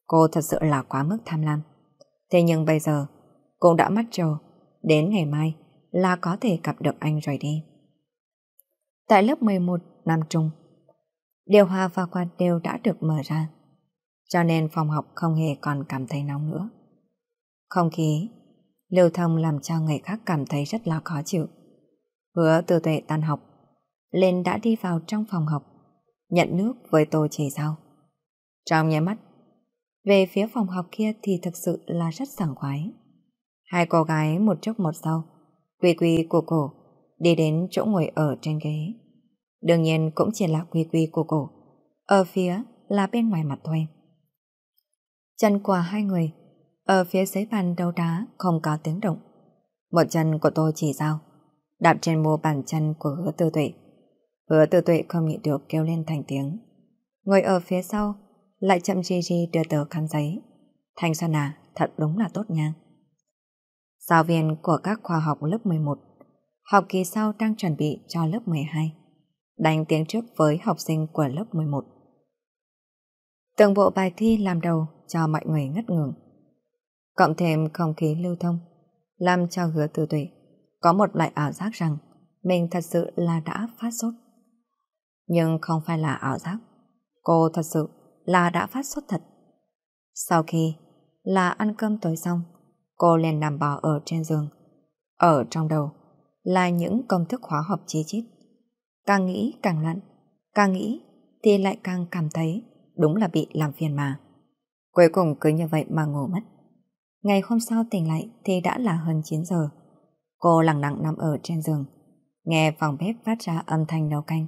cô thật sự là quá mức tham lam. Thế nhưng bây giờ, cô đã mắt trầu, đến ngày mai là có thể gặp được anh rồi đi. Tại lớp 11 Nam Trung, điều hòa và quạt đều đã được mở ra, cho nên phòng học không hề còn cảm thấy nóng nữa. Không khí, lưu thông làm cho người khác cảm thấy rất là khó chịu. Hứa tư tuệ tan học, lên đã đi vào trong phòng học, nhận nước với tô chỉ sau. Trong nháy mắt, về phía phòng học kia thì thực sự là rất sảng khoái. Hai cô gái một trước một sau, quy quy của cổ, đi đến chỗ ngồi ở trên ghế. Đương nhiên cũng chỉ là quy quy của cổ, ở phía là bên ngoài mặt thôi. Chân của hai người, ở phía dưới bàn đấu đá không có tiếng động. Một chân của tôi chỉ dao, đạp trên mô bàn chân của hứa tư tuệ. Hứa tư tuệ không nhịn được kêu lên thành tiếng. Ngồi ở phía sau, lại chậm chi chi đưa tờ khăn giấy. Thanh Xuân à, thật đúng là tốt nha. Giáo viên của các khoa học lớp 11, học kỳ sau đang chuẩn bị cho lớp 12, đánh tiếng trước với học sinh của lớp 11. Từng bộ bài thi làm đầu cho mọi người ngất ngưỡng. Cộng thêm không khí lưu thông, làm cho hứa từ tuệ có một loại ảo giác rằng mình thật sự là đã phát sốt. Nhưng không phải là ảo giác, cô thật sự là đã phát xuất thật. Sau khi là ăn cơm tối xong, cô liền nằm bò ở trên giường. Ở trong đầu là những công thức hóa học chi chít. Càng nghĩ càng lặn, càng nghĩ thì lại càng cảm thấy đúng là bị làm phiền mà. Cuối cùng cứ như vậy mà ngủ mất. Ngày hôm sau tỉnh lại thì đã là hơn 9 giờ. Cô lặng lặng nằm ở trên giường, nghe phòng bếp phát ra âm thanh nấu canh.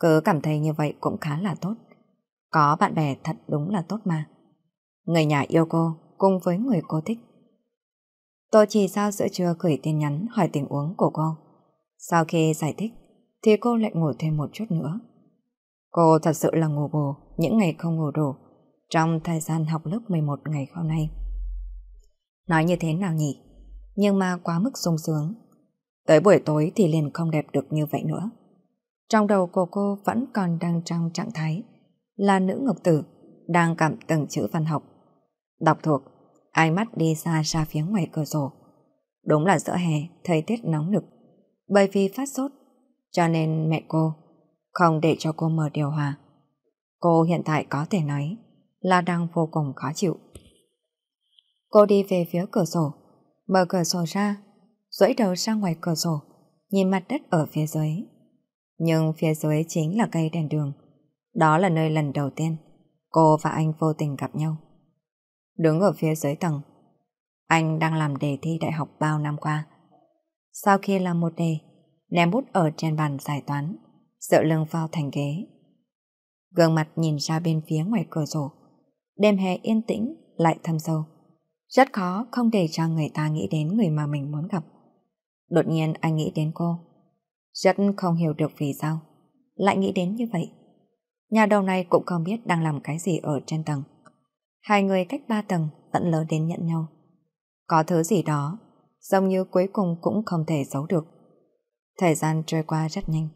Cứ cảm thấy như vậy cũng khá là tốt. Có bạn bè thật đúng là tốt mà. Người nhà yêu cô cùng với người cô thích. Tôi chỉ sao giữa trưa gửi tin nhắn hỏi tình uống của cô. Sau khi giải thích thì cô lại ngủ thêm một chút nữa. Cô thật sự là ngủ bù những ngày không ngủ đủ trong thời gian học lớp 11 ngày hôm nay. Nói như thế nào nhỉ? Nhưng mà quá mức sung sướng. Tới buổi tối thì liền không đẹp được như vậy nữa. Trong đầu của cô vẫn còn đang trong trạng thái là nữ ngọc tử, đang cầm từng chữ văn học. Đọc thuộc, ai mắt đi xa xa phía ngoài cửa sổ. Đúng là giữa hè, thời tiết nóng nực. Bởi vì phát sốt, cho nên mẹ cô không để cho cô mở điều hòa. Cô hiện tại có thể nói là đang vô cùng khó chịu. Cô đi về phía cửa sổ, mở cửa sổ ra, duỗi đầu ra ngoài cửa sổ, nhìn mặt đất ở phía dưới. Nhưng phía dưới chính là cây đèn đường. Đó là nơi lần đầu tiên cô và anh vô tình gặp nhau. Đứng ở phía dưới tầng, anh đang làm đề thi đại học bao năm qua. Sau khi làm một đề, ném bút ở trên bàn giải toán, dựa lưng vào thành ghế. Gương mặt nhìn ra bên phía ngoài cửa sổ, đêm hè yên tĩnh lại thâm sâu. Rất khó không để cho người ta nghĩ đến người mà mình muốn gặp. Đột nhiên anh nghĩ đến cô. Rất không hiểu được vì sao. Lại nghĩ đến như vậy. Nhà đầu này cũng không biết đang làm cái gì ở trên tầng. Hai người cách ba tầng vẫn lớn đến nhận nhau. Có thứ gì đó, giống như cuối cùng cũng không thể giấu được. Thời gian trôi qua rất nhanh.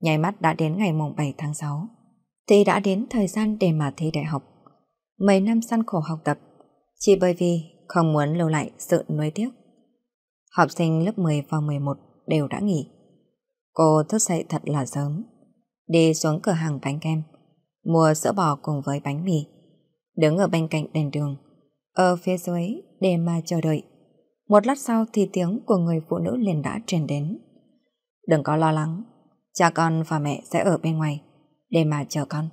Nháy mắt đã đến ngày mùng 7 tháng 6. Thì đã đến thời gian để mà thi đại học. Mấy năm săn khổ học tập, chỉ bởi vì không muốn lưu lại sự nuối tiếc. Học sinh lớp 10 và 11 đều đã nghỉ. Cô thức dậy thật là sớm đi xuống cửa hàng bánh kem, mua sữa bò cùng với bánh mì. Đứng ở bên cạnh đèn đường, ở phía dưới để mà chờ đợi. Một lát sau thì tiếng của người phụ nữ liền đã truyền đến. Đừng có lo lắng, cha con và mẹ sẽ ở bên ngoài để mà chờ con.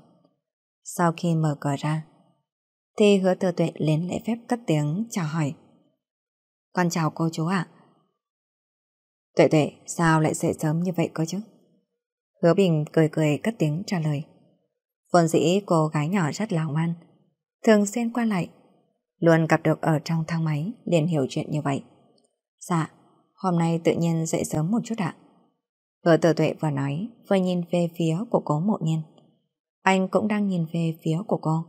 Sau khi mở cửa ra, thì hứa tư tuệ liền lễ phép cất tiếng chào hỏi. Con chào cô chú ạ. À. Tuệ tuệ, sao lại dậy sớm như vậy cơ chứ? Hứa Bình cười cười cất tiếng trả lời. Vốn dĩ cô gái nhỏ rất lòng ngoan thường xuyên qua lại, luôn gặp được ở trong thang máy liền hiểu chuyện như vậy. Dạ, hôm nay tự nhiên dậy sớm một chút ạ. Hứa tử tuệ vừa nói, vừa nhìn về phía của cố mộ nhiên. Anh cũng đang nhìn về phía của cô.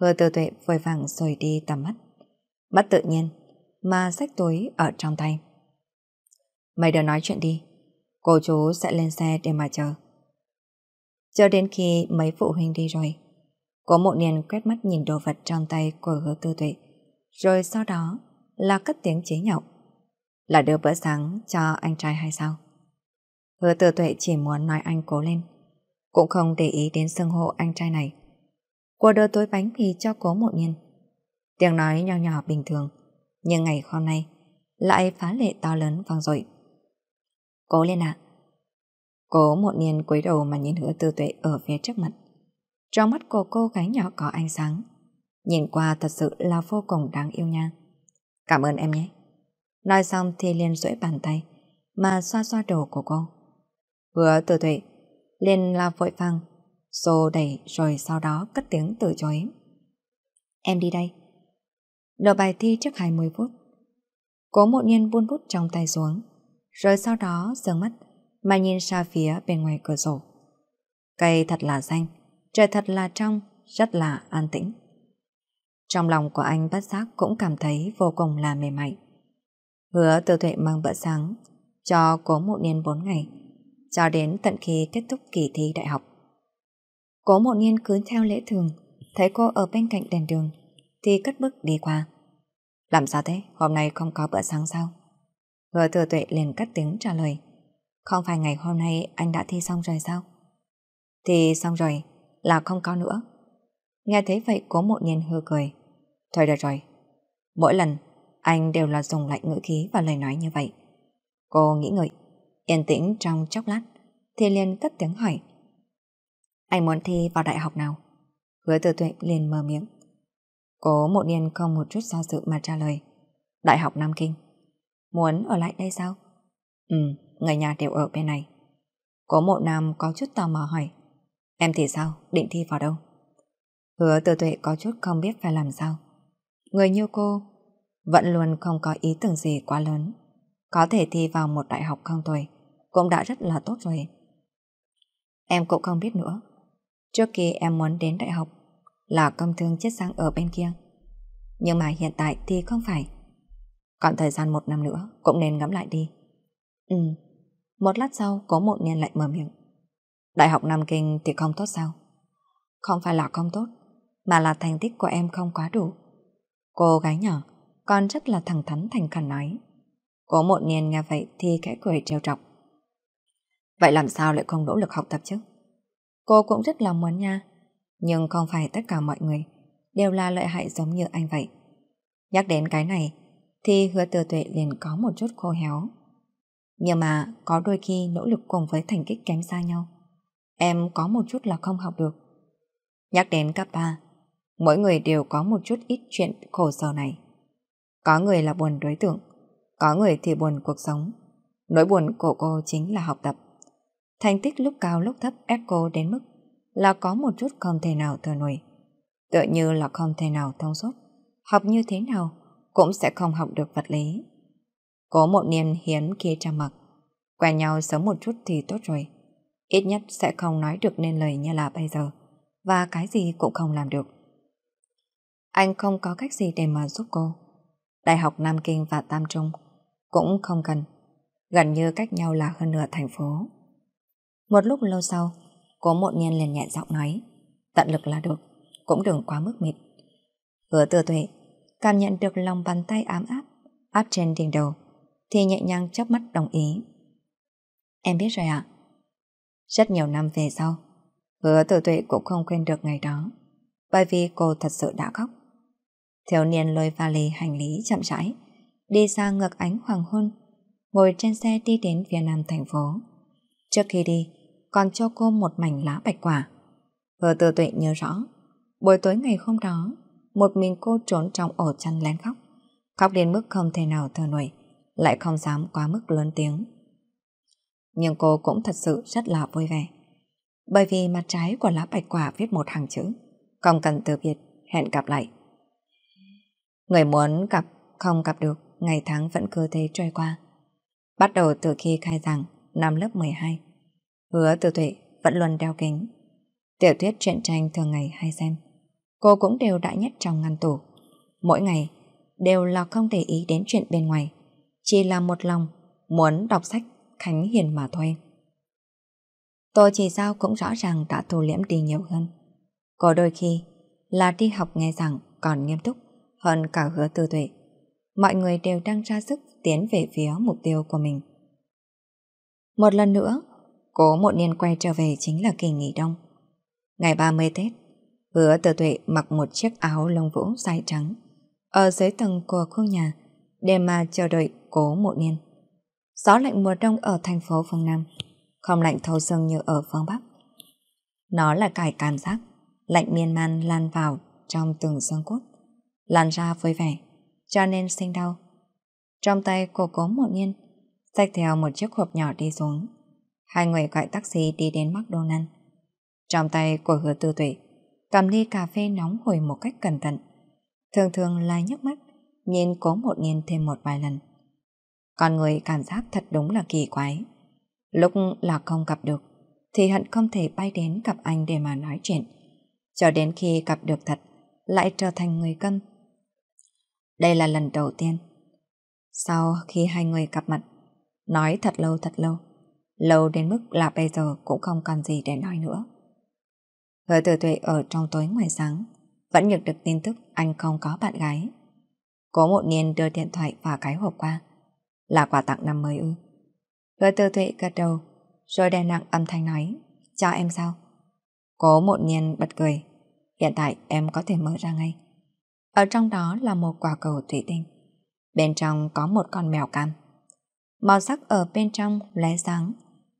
Hứa tử tuệ vội vàng rồi đi tầm mắt. bắt tự nhiên, mà sách túi ở trong tay. Mày đừng nói chuyện đi, Cô chú sẽ lên xe để mà chờ. cho đến khi mấy phụ huynh đi rồi, Cố mộ niên quét mắt nhìn đồ vật trong tay của hứa tư tuệ. Rồi sau đó là cất tiếng chế nhậu. Là đưa bữa sáng cho anh trai hay sao? Hứa tư tuệ chỉ muốn nói anh cố lên. Cũng không để ý đến sưng hộ anh trai này. Cô đưa túi bánh mì cho cố mộ niên. Tiếng nói nhỏ nhỏ bình thường. Nhưng ngày hôm nay lại phá lệ to lớn vang dội. Cố lên ạ. À. Cố một niên cúi đầu mà nhìn hứa tư tuệ ở phía trước mặt. Trong mắt của cô gái nhỏ có ánh sáng. Nhìn qua thật sự là vô cùng đáng yêu nha. Cảm ơn em nhé. Nói xong thì liền duỗi bàn tay mà xoa xoa đầu của cô. Hứa tư tuệ liền là vội vàng xô đẩy rồi sau đó cất tiếng từ chối. Em đi đây. Nộp bài thi trước 20 phút. Cố một nhiên buôn bút trong tay xuống rồi sau đó dừng mắt mà nhìn ra phía bên ngoài cửa sổ. Cây thật là xanh, trời thật là trong, rất là an tĩnh. Trong lòng của anh bất giác cũng cảm thấy vô cùng là mềm mại. Hứa từ tuệ mang bữa sáng cho cố một niên 4 ngày, cho đến tận khi kết thúc kỳ thi đại học. Cố một niên cứ theo lễ thường, thấy cô ở bên cạnh đèn đường, thì cất bước đi qua. Làm sao thế, hôm nay không có bữa sáng sao? Hứa thừa tuệ liền cắt tiếng trả lời. Không phải ngày hôm nay anh đã thi xong rồi sao? thì xong rồi, là không có nữa. Nghe thấy vậy cố mộ nhiên hư cười. Thôi được rồi, mỗi lần anh đều là dùng lạnh ngữ khí và lời nói như vậy. Cô nghĩ ngợi, yên tĩnh trong chốc lát, thì liền cất tiếng hỏi. Anh muốn thi vào đại học nào? Hứa từ tuệ liền mở miệng. Cố mộ niên không một chút do dự mà trả lời. Đại học Nam Kinh. Muốn ở lại đây sao? Ừ, người nhà đều ở bên này. Cố mộ nam có chút tò mò hỏi. Em thì sao? Định thi vào đâu? Hứa tư tuệ có chút không biết phải làm sao. Người như cô vẫn luôn không có ý tưởng gì quá lớn. Có thể thi vào một đại học không tồi, cũng đã rất là tốt rồi. Em cũng không biết nữa. Trước kia em muốn đến đại học là công thương chết sang ở bên kia. Nhưng mà hiện tại thì không phải. Còn thời gian một năm nữa cũng nên ngắm lại đi. Ừ, một lát sau cố một niên lại mở miệng. Đại học Nam Kinh thì không tốt sao? Không phải là không tốt, mà là thành tích của em không quá đủ. Cô gái nhỏ, con rất là thẳng thắn thành khẩn nói. Cố một niên nghe vậy thì khẽ cười trêu trọc. Vậy làm sao lại không nỗ lực học tập chứ? Cô cũng rất là muốn nha, nhưng không phải tất cả mọi người đều là lợi hại giống như anh vậy. Nhắc đến cái này, thì hứa từ tuệ liền có một chút khô héo. Nhưng mà có đôi khi nỗ lực cùng với thành tích kém xa nhau. Em có một chút là không học được. Nhắc đến cấp 3, mỗi người đều có một chút ít chuyện khổ sở này. Có người là buồn đối tượng, có người thì buồn cuộc sống. Nỗi buồn của cô chính là học tập. Thành tích lúc cao lúc thấp ép cô đến mức là có một chút không thể nào thừa nổi. Tựa như là không thể nào thông suốt. Học như thế nào cũng sẽ không học được vật lý. Cố một niên hiến kia cha mặt, quen nhau sớm một chút thì tốt rồi. Ít nhất sẽ không nói được nên lời như là bây giờ, và cái gì cũng không làm được. Anh không có cách gì để mà giúp cô. Đại học Nam Kinh và Tam Trung cũng không cần, gần như cách nhau là hơn nửa thành phố. Một lúc lâu sau, cố một niên liền nhẹ giọng nói, tận lực là được, cũng đừng quá mức mịt. Hứa tư tuệ cảm nhận được lòng bàn tay ám áp, áp trên đỉnh đầu, thì nhẹ nhàng chớp mắt đồng ý. Em biết rồi ạ. Rất nhiều năm về sau, hứa tử tuệ cũng không quên được ngày đó, bởi vì cô thật sự đã khóc. Thiếu niên lôi vali hành lý chậm rãi, đi ra ngược ánh hoàng hôn, ngồi trên xe đi đến phía nam thành phố. Trước khi đi, còn cho cô một mảnh lá bạch quả. Hứa tử tuệ nhớ rõ, buổi tối ngày hôm đó, một mình cô trốn trong ổ chăn lén khóc. Khóc đến mức không thể nào thở nổi, lại không dám quá mức lớn tiếng. Nhưng cô cũng thật sự rất là vui vẻ. Bởi vì mặt trái của lá bạch quả viết một hàng chữ, không cần từ biệt, hẹn gặp lại. Người muốn gặp, không gặp được, ngày tháng vẫn cứ thế trôi qua. Bắt đầu từ khi khai giảng, năm lớp 12. Hứa từ tuệ vẫn luôn đeo kính. Tiểu thuyết truyện tranh thường ngày hay xem cô cũng đều đã nhét trong ngăn tủ. Mỗi ngày, đều là không để ý đến chuyện bên ngoài, chỉ là một lòng muốn đọc sách Khánh Hiền mà thôi. tôi chỉ sao cũng rõ ràng đã thu liễm đi nhiều hơn. Có đôi khi là đi học nghe rằng còn nghiêm túc hơn cả hứa tư tuệ. Mọi người đều đang ra sức tiến về phía mục tiêu của mình. Một lần nữa, cố một niên quay trở về chính là kỳ nghỉ đông. Ngày 30 Tết, Hứa tử tuệ mặc một chiếc áo lông vũ dài trắng. Ở dưới tầng của khu nhà, để mà chờ đợi cố mộ niên. Gió lạnh mùa đông ở thành phố phương Nam, không lạnh thấu xương như ở phương Bắc. Nó là cải cảm giác, lạnh miên man lan vào trong từng xương cốt, lan ra với vẻ, cho nên sinh đau. Trong tay cô cố một niên xách theo một chiếc hộp nhỏ đi xuống. Hai người gọi taxi đi đến McDonald. Trong tay của hứa tư tuệ cầm ly cà phê nóng hồi một cách cẩn thận. Thường thường là nhấc mắt, nhìn cố một nhìn thêm một vài lần. Con người cảm giác thật đúng là kỳ quái. Lúc là không gặp được, thì hận không thể bay đến gặp anh để mà nói chuyện. Cho đến khi gặp được thật, lại trở thành người cân Đây là lần đầu tiên. Sau khi hai người gặp mặt, nói thật lâu thật lâu, lâu đến mức là bây giờ cũng không còn gì để nói nữa. Hứa tử tuệ ở trong tối ngoài sáng, vẫn nhận được tin tức anh không có bạn gái. Cố một niên đưa điện thoại và cái hộp qua. Là quà tặng năm mới ư. Hứa tử tuệ gật đầu, rồi đè nặng âm thanh nói, cho em sao? Cố một niên bật cười, hiện tại em có thể mở ra ngay. Ở trong đó là một quả cầu thủy tinh. Bên trong có một con mèo cam. Màu sắc ở bên trong lóe sáng,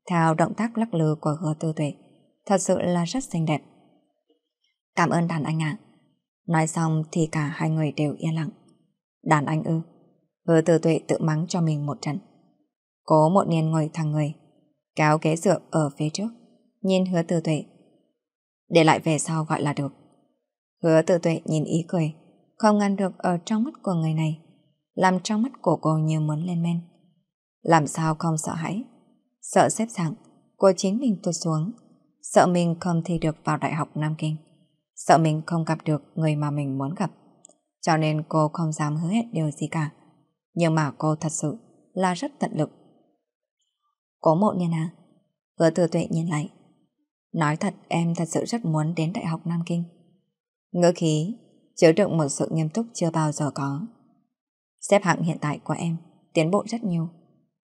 theo động tác lắc lư của hứa tư tuệ, thật sự là rất xinh đẹp. Cảm ơn đàn anh ạ. Nói xong thì cả hai người đều yên lặng. Đàn anh ư. Hứa tử tuệ tự mắng cho mình một trận. Cố một niên ngồi thẳng người, kéo ghế dựa ở phía trước, nhìn hứa tử tuệ. Để lại về sau gọi là được. Hứa tử tuệ nhìn ý cười, không ngăn được ở trong mắt của người này, làm trong mắt của cô như muốn lên men. Làm sao không sợ hãi, sợ xếp dạng của chính mình tụt xuống, sợ mình không thi được vào Đại học Nam Kinh sợ mình không gặp được người mà mình muốn gặp. Cho nên cô không dám hứa hẹn điều gì cả. Nhưng mà cô thật sự là rất tận lực. Cố mộ nhân à? Hứa thừa tuệ nhìn lại. Nói thật em thật sự rất muốn đến Đại học Nam Kinh. Ngữ khí, chứa đựng một sự nghiêm túc chưa bao giờ có. Xếp hạng hiện tại của em tiến bộ rất nhiều.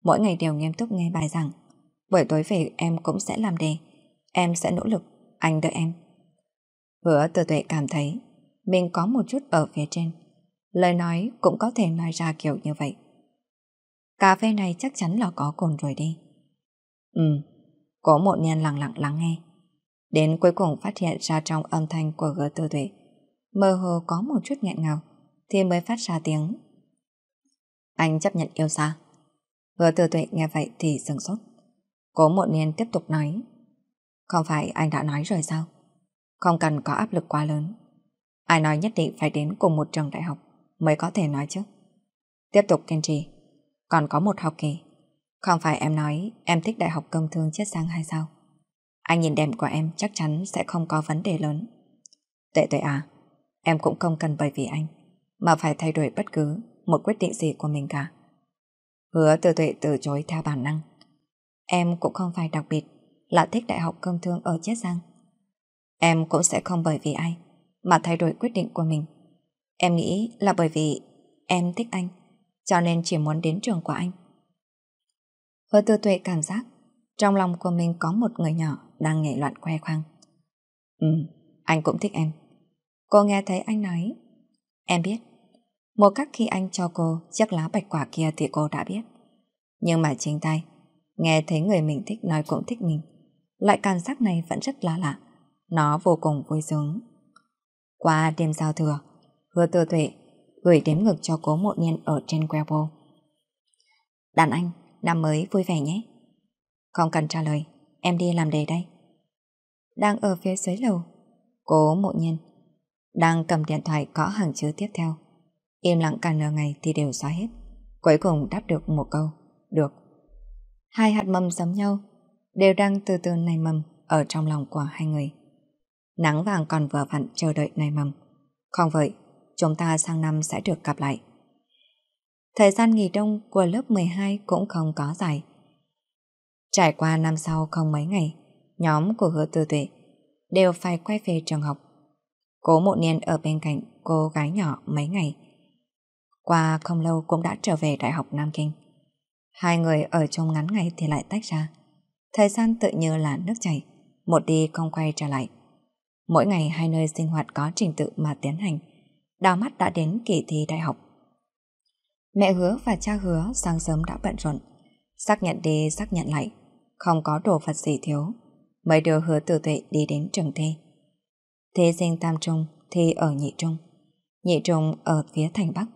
Mỗi ngày đều nghiêm túc nghe bài giảng. Buổi tối về em cũng sẽ làm đề. Em sẽ nỗ lực, anh đợi em. Hứa tự tuệ cảm thấy mình có một chút ở phía trên. Lời nói cũng có thể nói ra kiểu như vậy. Cà phê này chắc chắn là có cồn rồi đi. Ừ, có một nhân lặng lặng lắng nghe. Đến cuối cùng phát hiện ra trong âm thanh của gỡ tư tuệ, mơ hồ có một chút nghẹn ngào, thì mới phát ra tiếng. Anh chấp nhận yêu xa. Gỡ tư tuệ nghe vậy thì sừng sốt. Cố một niên tiếp tục nói. Không phải anh đã nói rồi sao? không cần có áp lực quá lớn. Ai nói nhất định phải đến cùng một trường đại học mới có thể nói chứ. Tiếp tục kiên trì, còn có một học kỳ. Không phải em nói em thích đại học công thương chiết giang hay sao? Anh nhìn đẹp của em chắc chắn sẽ không có vấn đề lớn. Tệ tệ à, em cũng không cần bởi vì anh mà phải thay đổi bất cứ một quyết định gì của mình cả. Hứa từ tuệ từ chối theo bản năng. Em cũng không phải đặc biệt là thích đại học công thương ở Chiết Giang. Em cũng sẽ không bởi vì anh mà thay đổi quyết định của mình. Em nghĩ là bởi vì em thích anh, cho nên chỉ muốn đến trường của anh. Hứa tư tuệ cảm giác trong lòng của mình có một người nhỏ đang nhảy loạn khoe khoang. Ừ, anh cũng thích em. Cô nghe thấy anh nói. Em biết, một cách khi anh cho cô chiếc lá bạch quả kia thì cô đã biết. Nhưng mà chính tay, nghe thấy người mình thích nói cũng thích mình. Loại cảm giác này vẫn rất lạ lạ. Nó vô cùng vui sướng. Qua đêm giao thừa, hứa tư tuệ gửi đếm ngực cho cố mộ niên ở trên Weibo. Đàn anh, năm mới vui vẻ nhé. Không cần trả lời, em đi làm đề đây. Đang ở phía dưới lầu, cố mộ nhiên đang cầm điện thoại có hàng chứa tiếp theo. Im lặng cả nửa ngày thì đều xóa hết. Cuối cùng đáp được một câu, được. Hai hạt mầm giống nhau, đều đang từ từ nảy mầm ở trong lòng của hai người nắng vàng còn vừa vặn chờ đợi nảy mầm. Không vậy, chúng ta sang năm sẽ được gặp lại. Thời gian nghỉ đông của lớp 12 cũng không có dài. Trải qua năm sau không mấy ngày, nhóm của hứa tư tuệ đều phải quay về trường học. Cố mộ niên ở bên cạnh cô gái nhỏ mấy ngày. Qua không lâu cũng đã trở về Đại học Nam Kinh. Hai người ở trong ngắn ngày thì lại tách ra. Thời gian tự như là nước chảy, một đi không quay trở lại. Mỗi ngày hai nơi sinh hoạt có trình tự mà tiến hành. Đào mắt đã đến kỳ thi đại học. Mẹ hứa và cha hứa sáng sớm đã bận rộn. Xác nhận đi xác nhận lại. Không có đồ vật gì thiếu. Mấy đứa hứa từ tuệ đi đến trường thi. Thí sinh tam trung thi ở nhị trung. Nhị trung ở phía thành Bắc.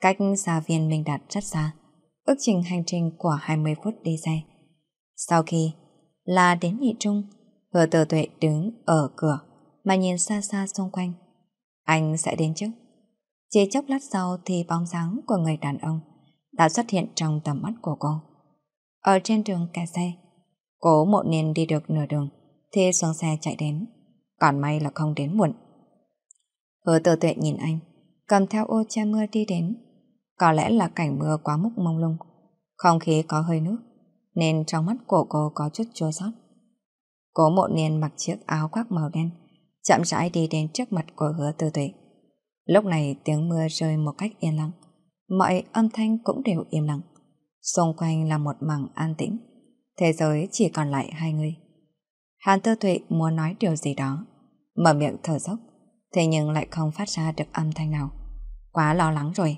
Cách xa viên Minh Đạt rất xa. Ước trình hành trình của 20 phút đi xe. Sau khi là đến nhị trung Hứa tử tuệ đứng ở cửa mà nhìn xa xa xung quanh. Anh sẽ đến chứ? Chỉ chốc lát sau thì bóng dáng của người đàn ông đã xuất hiện trong tầm mắt của cô. Ở trên đường kẻ xe, cố một nên đi được nửa đường thì xuống xe chạy đến. Còn may là không đến muộn. Hứa tử tuệ nhìn anh, cầm theo ô che mưa đi đến. Có lẽ là cảnh mưa quá mức mông lung, không khí có hơi nước, nên trong mắt của cô có chút chua xót. Cố mộ niên mặc chiếc áo khoác màu đen, chậm rãi đi đến trước mặt của hứa tư tuệ. Lúc này tiếng mưa rơi một cách yên lặng, mọi âm thanh cũng đều im lặng. Xung quanh là một mảng an tĩnh, thế giới chỉ còn lại hai người. Hàn tư tuệ muốn nói điều gì đó, mở miệng thở dốc, thế nhưng lại không phát ra được âm thanh nào. Quá lo lắng rồi.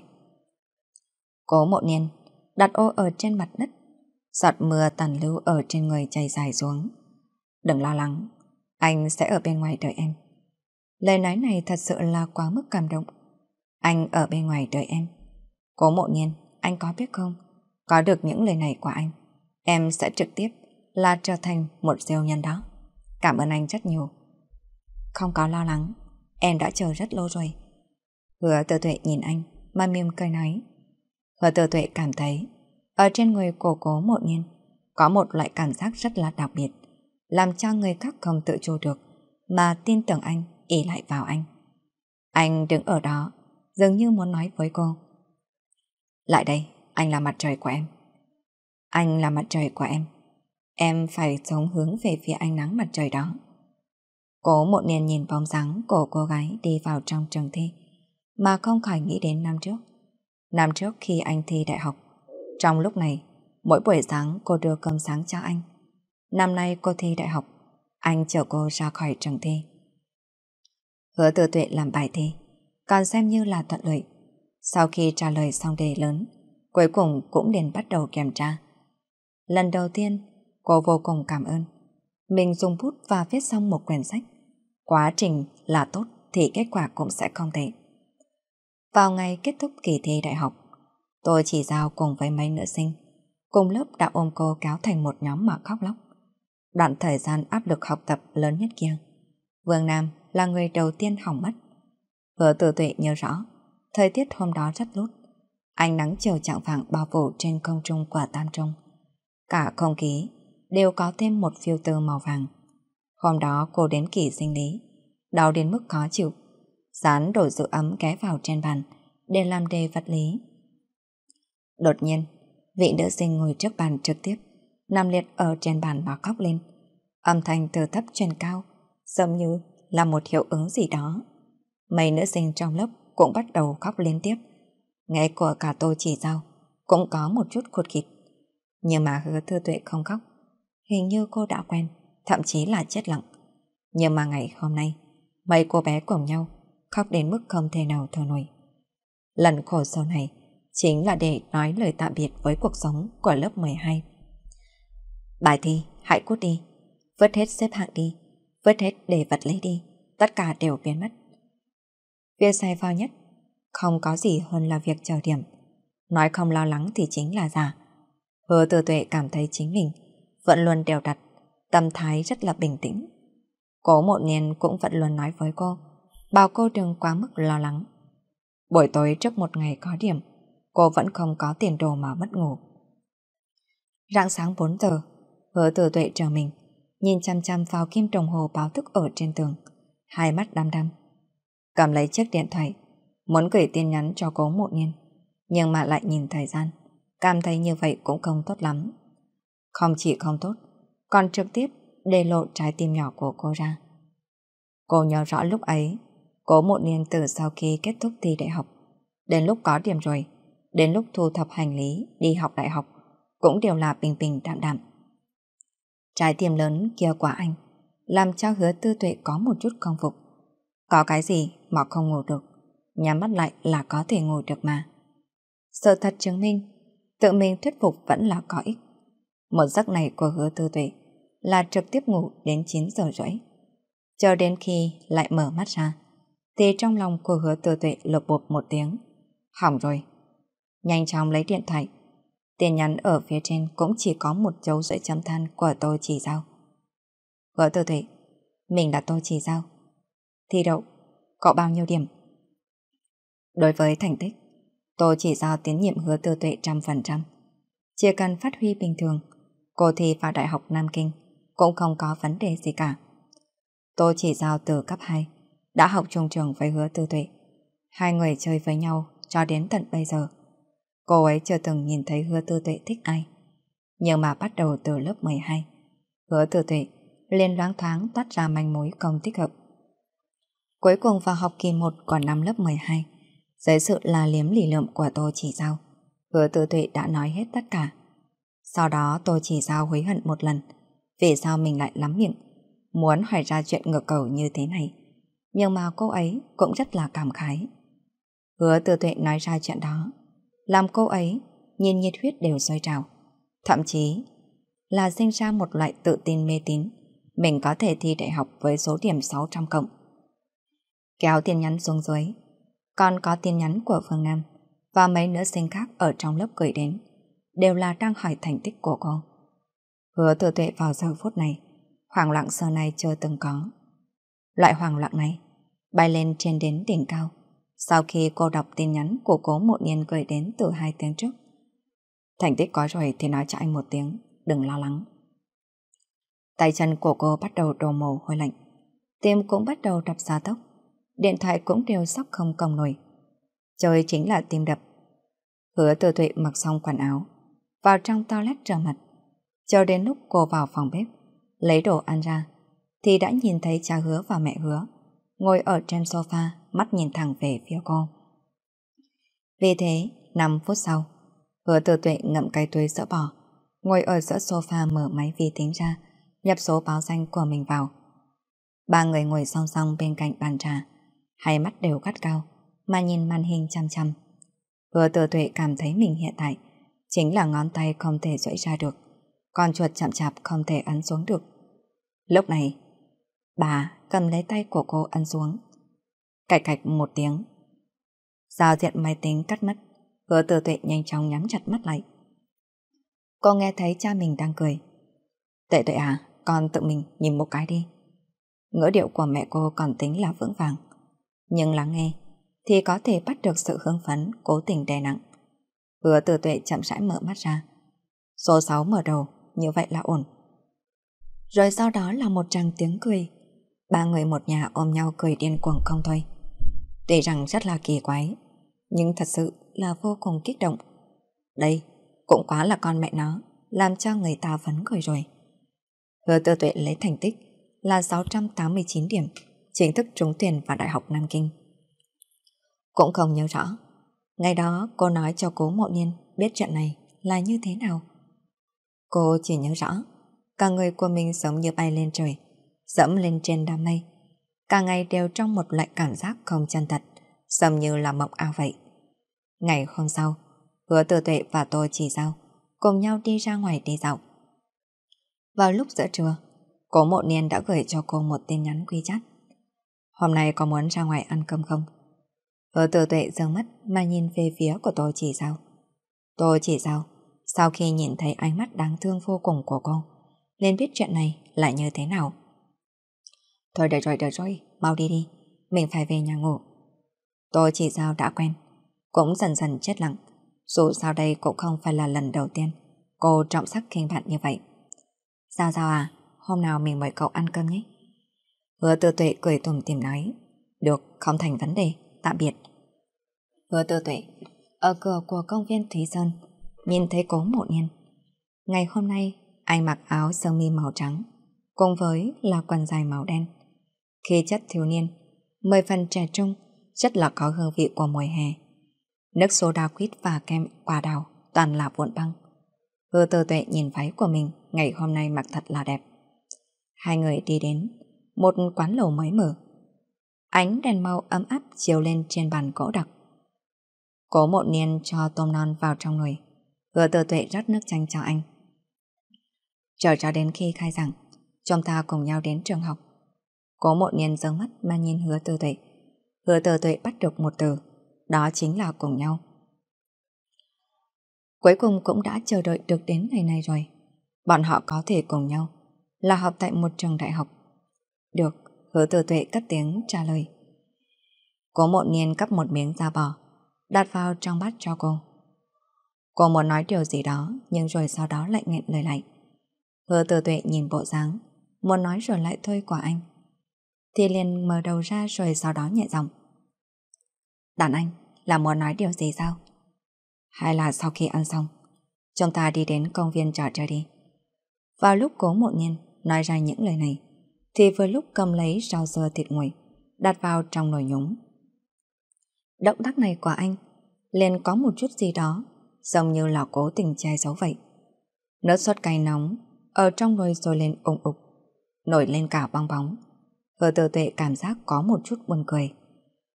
Cố mộ niên đặt ô ở trên mặt đất, giọt mưa tàn lưu ở trên người chảy dài xuống. Đừng lo lắng, anh sẽ ở bên ngoài đợi em. Lời nói này thật sự là quá mức cảm động. Anh ở bên ngoài đợi em. Cố mộ nhiên, anh có biết không? Có được những lời này của anh, em sẽ trực tiếp là trở thành một siêu nhân đó. Cảm ơn anh rất nhiều. Không có lo lắng, em đã chờ rất lâu rồi. Hứa tự tuệ nhìn anh, mà mỉm cười nói. Hứa tự tuệ cảm thấy, ở trên người cổ cố mộ nhiên, có một loại cảm giác rất là đặc biệt làm cho người khác không tự chủ được, mà tin tưởng anh, ý lại vào anh. Anh đứng ở đó, dường như muốn nói với cô. Lại đây, anh là mặt trời của em. Anh là mặt trời của em. Em phải sống hướng về phía ánh nắng mặt trời đó. Cố một niên nhìn bóng dáng của cô gái đi vào trong trường thi, mà không khỏi nghĩ đến năm trước. Năm trước khi anh thi đại học, trong lúc này, mỗi buổi sáng cô đưa cơm sáng cho anh. Năm nay cô thi đại học, anh chở cô ra khỏi trường thi. Hứa tự tuệ làm bài thi, còn xem như là thuận lợi. Sau khi trả lời xong đề lớn, cuối cùng cũng đến bắt đầu kiểm tra. Lần đầu tiên, cô vô cùng cảm ơn. Mình dùng bút và viết xong một quyển sách. Quá trình là tốt thì kết quả cũng sẽ không tệ. Vào ngày kết thúc kỳ thi đại học, tôi chỉ giao cùng với mấy nữ sinh. Cùng lớp đã ôm cô kéo thành một nhóm mà khóc lóc đoạn thời gian áp lực học tập lớn nhất kia. Vương Nam là người đầu tiên hỏng mất. Hứa tự tuệ nhớ rõ, thời tiết hôm đó rất lút. Ánh nắng chiều trạng vàng bao phủ trên không trung quả Tam Trung. Cả không khí đều có thêm một phiêu filter màu vàng. Hôm đó cô đến kỳ sinh lý, đau đến mức khó chịu. Dán đổ giữ ấm ghé vào trên bàn để làm đề vật lý. Đột nhiên, vị nữ sinh ngồi trước bàn trực tiếp nằm liệt ở trên bàn mà khóc lên. Âm thanh từ thấp truyền cao, giống như là một hiệu ứng gì đó. Mấy nữ sinh trong lớp cũng bắt đầu khóc liên tiếp. Nghe của cả tôi chỉ giao, cũng có một chút khụt khịt. Nhưng mà hứa thư tuệ không khóc. Hình như cô đã quen, thậm chí là chết lặng. Nhưng mà ngày hôm nay, mấy cô bé cùng nhau khóc đến mức không thể nào thở nổi. Lần khổ sau này chính là để nói lời tạm biệt với cuộc sống của lớp 12. Bài thi, hãy cút đi. Vứt hết xếp hạng đi. Vứt hết để vật lấy đi. Tất cả đều biến mất. Việc sai phao nhất, không có gì hơn là việc chờ điểm. Nói không lo lắng thì chính là giả. Hứa tự tuệ cảm thấy chính mình vẫn luôn đều đặt, tâm thái rất là bình tĩnh. Cố một niên cũng vẫn luôn nói với cô, bảo cô đừng quá mức lo lắng. Buổi tối trước một ngày có điểm, cô vẫn không có tiền đồ mà mất ngủ. Rạng sáng 4 giờ, Hứa tử tuệ chờ mình, nhìn chăm chăm vào kim đồng hồ báo thức ở trên tường, hai mắt đăm đăm. Cầm lấy chiếc điện thoại, muốn gửi tin nhắn cho cố mộ niên, nhưng mà lại nhìn thời gian, cảm thấy như vậy cũng không tốt lắm. Không chỉ không tốt, còn trực tiếp để lộ trái tim nhỏ của cô ra. Cô nhớ rõ lúc ấy, cố mộ niên từ sau khi kết thúc thi đại học, đến lúc có điểm rồi, đến lúc thu thập hành lý đi học đại học, cũng đều là bình bình đạm đạm. Trái tim lớn kia của anh làm cho hứa tư tuệ có một chút công phục. Có cái gì mà không ngủ được, nhắm mắt lại là có thể ngủ được mà. Sự thật chứng minh, tự mình thuyết phục vẫn là có ích. Một giấc này của hứa tư tuệ là trực tiếp ngủ đến 9 giờ rưỡi. Cho đến khi lại mở mắt ra, thì trong lòng của hứa tư tuệ lột bột một tiếng. Hỏng rồi. Nhanh chóng lấy điện thoại, Tin nhắn ở phía trên cũng chỉ có một dấu rưỡi chấm than của tôi chỉ giao. Gỡ từ thủy, mình là Tô chỉ giao. Thi đậu, có bao nhiêu điểm? Đối với thành tích, Tô chỉ giao tiến nhiệm hứa tư tuệ trăm phần trăm. Chỉ cần phát huy bình thường, cô thi vào Đại học Nam Kinh cũng không có vấn đề gì cả. Tô chỉ giao từ cấp 2, đã học chung trường với hứa tư tuệ. Hai người chơi với nhau cho đến tận bây giờ. Cô ấy chưa từng nhìn thấy hứa tư tuệ thích ai. Nhưng mà bắt đầu từ lớp 12, hứa tư tuệ liền loáng thoáng toát ra manh mối không thích hợp. Cuối cùng vào học kỳ 1 của năm lớp 12, dưới sự là liếm lì lượm của Tô Chỉ Giao, hứa tư tuệ đã nói hết tất cả. Sau đó tôi Chỉ Giao hối hận một lần, vì sao mình lại lắm miệng, muốn hỏi ra chuyện ngược cầu như thế này. Nhưng mà cô ấy cũng rất là cảm khái. Hứa tư tuệ nói ra chuyện đó làm cô ấy nhìn nhiệt huyết đều sôi trào. Thậm chí là sinh ra một loại tự tin mê tín, mình có thể thi đại học với số điểm 600 cộng. Kéo tin nhắn xuống dưới, còn có tin nhắn của Phương Nam và mấy nữ sinh khác ở trong lớp gửi đến, đều là đang hỏi thành tích của cô. Hứa tự tuệ vào giờ phút này, hoảng loạn giờ này chưa từng có. Loại hoảng loạn này, bay lên trên đến đỉnh cao, sau khi cô đọc tin nhắn của cố một niên gửi đến từ hai tiếng trước. Thành tích có rồi thì nói cho anh một tiếng, đừng lo lắng. Tay chân của cô bắt đầu đổ mồ hôi lạnh, tim cũng bắt đầu đập xa tốc, điện thoại cũng đều sắp không còng nổi. trời chính là tim đập. Hứa từ Thụy mặc xong quần áo, vào trong toilet rửa mặt. Cho đến lúc cô vào phòng bếp, lấy đồ ăn ra, thì đã nhìn thấy cha hứa và mẹ hứa ngồi ở trên sofa, mắt nhìn thẳng về phía cô. Vì thế, 5 phút sau, hứa tử tuệ ngậm cái túi sữa bò, ngồi ở giữa sofa mở máy vi tính ra, nhập số báo danh của mình vào. Ba người ngồi song song bên cạnh bàn trà, hai mắt đều gắt cao, mà nhìn màn hình chăm chăm. Hứa tử tuệ cảm thấy mình hiện tại, chính là ngón tay không thể duỗi ra được, con chuột chậm chạp không thể ấn xuống được. Lúc này, bà cầm lấy tay của cô ăn xuống. Cạch cạch một tiếng. Giao diện máy tính cắt mất, hứa tử tuệ nhanh chóng nhắm chặt mắt lại. Cô nghe thấy cha mình đang cười. tệ tuệ à, con tự mình nhìn một cái đi. Ngữ điệu của mẹ cô còn tính là vững vàng. Nhưng lắng nghe, thì có thể bắt được sự hưng phấn, cố tình đè nặng. Hứa tử tuệ chậm rãi mở mắt ra. Số 6 mở đầu, như vậy là ổn. Rồi sau đó là một tràng tiếng cười, Ba người một nhà ôm nhau cười điên cuồng không thôi. Tuy rằng rất là kỳ quái, nhưng thật sự là vô cùng kích động. Đây, cũng quá là con mẹ nó, làm cho người ta phấn khởi rồi. Hứa tư tuệ lấy thành tích là 689 điểm, chính thức trúng tuyển vào Đại học Nam Kinh. Cũng không nhớ rõ, ngày đó cô nói cho cố mộ niên biết chuyện này là như thế nào. Cô chỉ nhớ rõ, cả người của mình sống như bay lên trời, dẫm lên trên đám mây. Cả ngày đều trong một loại cảm giác không chân thật, giống như là mộng ảo vậy. Ngày hôm sau, hứa tử tuệ và tôi chỉ giao, cùng nhau đi ra ngoài đi dạo. Vào lúc giữa trưa, cố mộ niên đã gửi cho cô một tin nhắn quy chát. Hôm nay có muốn ra ngoài ăn cơm không? Hứa tử tuệ dâng mắt mà nhìn về phía của tôi chỉ giao. Tôi chỉ giao, sau khi nhìn thấy ánh mắt đáng thương vô cùng của cô, nên biết chuyện này là như thế nào. Thôi được rồi, được rồi, mau đi đi, mình phải về nhà ngủ. Tôi chỉ giao đã quen, cũng dần dần chết lặng. Dù sao đây cũng không phải là lần đầu tiên cô trọng sắc khinh bạn như vậy. Giao Giao à, hôm nào mình mời cậu ăn cơm nhé. Hứa tư tuệ cười tùm tìm nói. Được, không thành vấn đề, tạm biệt. Hứa tư tuệ, ở cửa của công viên Thúy Sơn, nhìn thấy cố mộ niên. Ngày hôm nay, anh mặc áo sơ mi màu trắng, cùng với là quần dài màu đen khi chất thiếu niên, mười phần trẻ trung, rất là có hương vị của mùa hè. Nước soda quýt và kem quả đào toàn là vụn băng. Hư tư tuệ nhìn váy của mình ngày hôm nay mặc thật là đẹp. Hai người đi đến, một quán lầu mới mở. Ánh đèn màu ấm áp chiếu lên trên bàn gỗ đặc. Cố một niên cho tôm non vào trong nồi. Hứa tư tuệ rót nước chanh cho anh. Chờ cho đến khi khai giảng, chúng ta cùng nhau đến trường học. Cố mộ niên dâng mắt mà nhìn hứa tư tuệ. Hứa tư tuệ bắt được một từ, đó chính là cùng nhau. Cuối cùng cũng đã chờ đợi được đến ngày này rồi. Bọn họ có thể cùng nhau, là học tại một trường đại học. Được, hứa tư tuệ cất tiếng trả lời. Cố mộ niên cắp một miếng da bò, đặt vào trong bát cho cô. Cô muốn nói điều gì đó, nhưng rồi sau đó lại nghẹn lời lại. Hứa tư tuệ nhìn bộ dáng, muốn nói rồi lại thôi quả anh thì liền mở đầu ra rồi sau đó nhẹ giọng. Đàn anh là muốn nói điều gì sao? Hay là sau khi ăn xong, chúng ta đi đến công viên trò chơi đi. Vào lúc cố mộ nhiên nói ra những lời này, thì vừa lúc cầm lấy rau dưa thịt nguội, đặt vào trong nồi nhúng. Động tác này của anh liền có một chút gì đó, giống như là cố tình che giấu vậy. Nước sốt cay nóng, ở trong nồi rồi lên ủng ục, nổi lên cả bong bóng. Vừa từ tuệ cảm giác có một chút buồn cười.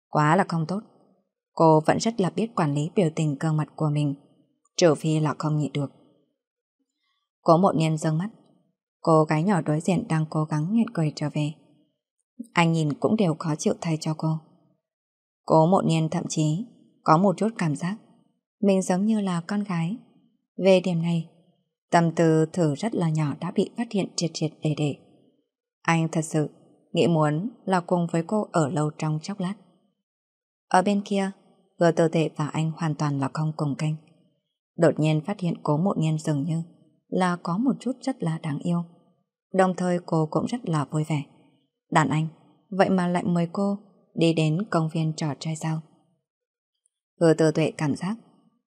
Quá là không tốt. Cô vẫn rất là biết quản lý biểu tình cơ mặt của mình, trừ phi là không nhịn được. Cố một niên dâng mắt, cô gái nhỏ đối diện đang cố gắng nhịn cười trở về. Anh nhìn cũng đều khó chịu thay cho cô. Cố một niên thậm chí có một chút cảm giác mình giống như là con gái. Về điểm này, tâm tư thử rất là nhỏ đã bị phát hiện triệt triệt để để. Anh thật sự nghĩ muốn là cùng với cô ở lâu trong chốc lát. Ở bên kia, gờ tờ tệ và anh hoàn toàn là không cùng kênh. Đột nhiên phát hiện cố mộ nghiên dường như là có một chút rất là đáng yêu. Đồng thời cô cũng rất là vui vẻ. Đàn anh, vậy mà lại mời cô đi đến công viên trò chơi sao? Gờ tờ tuệ cảm giác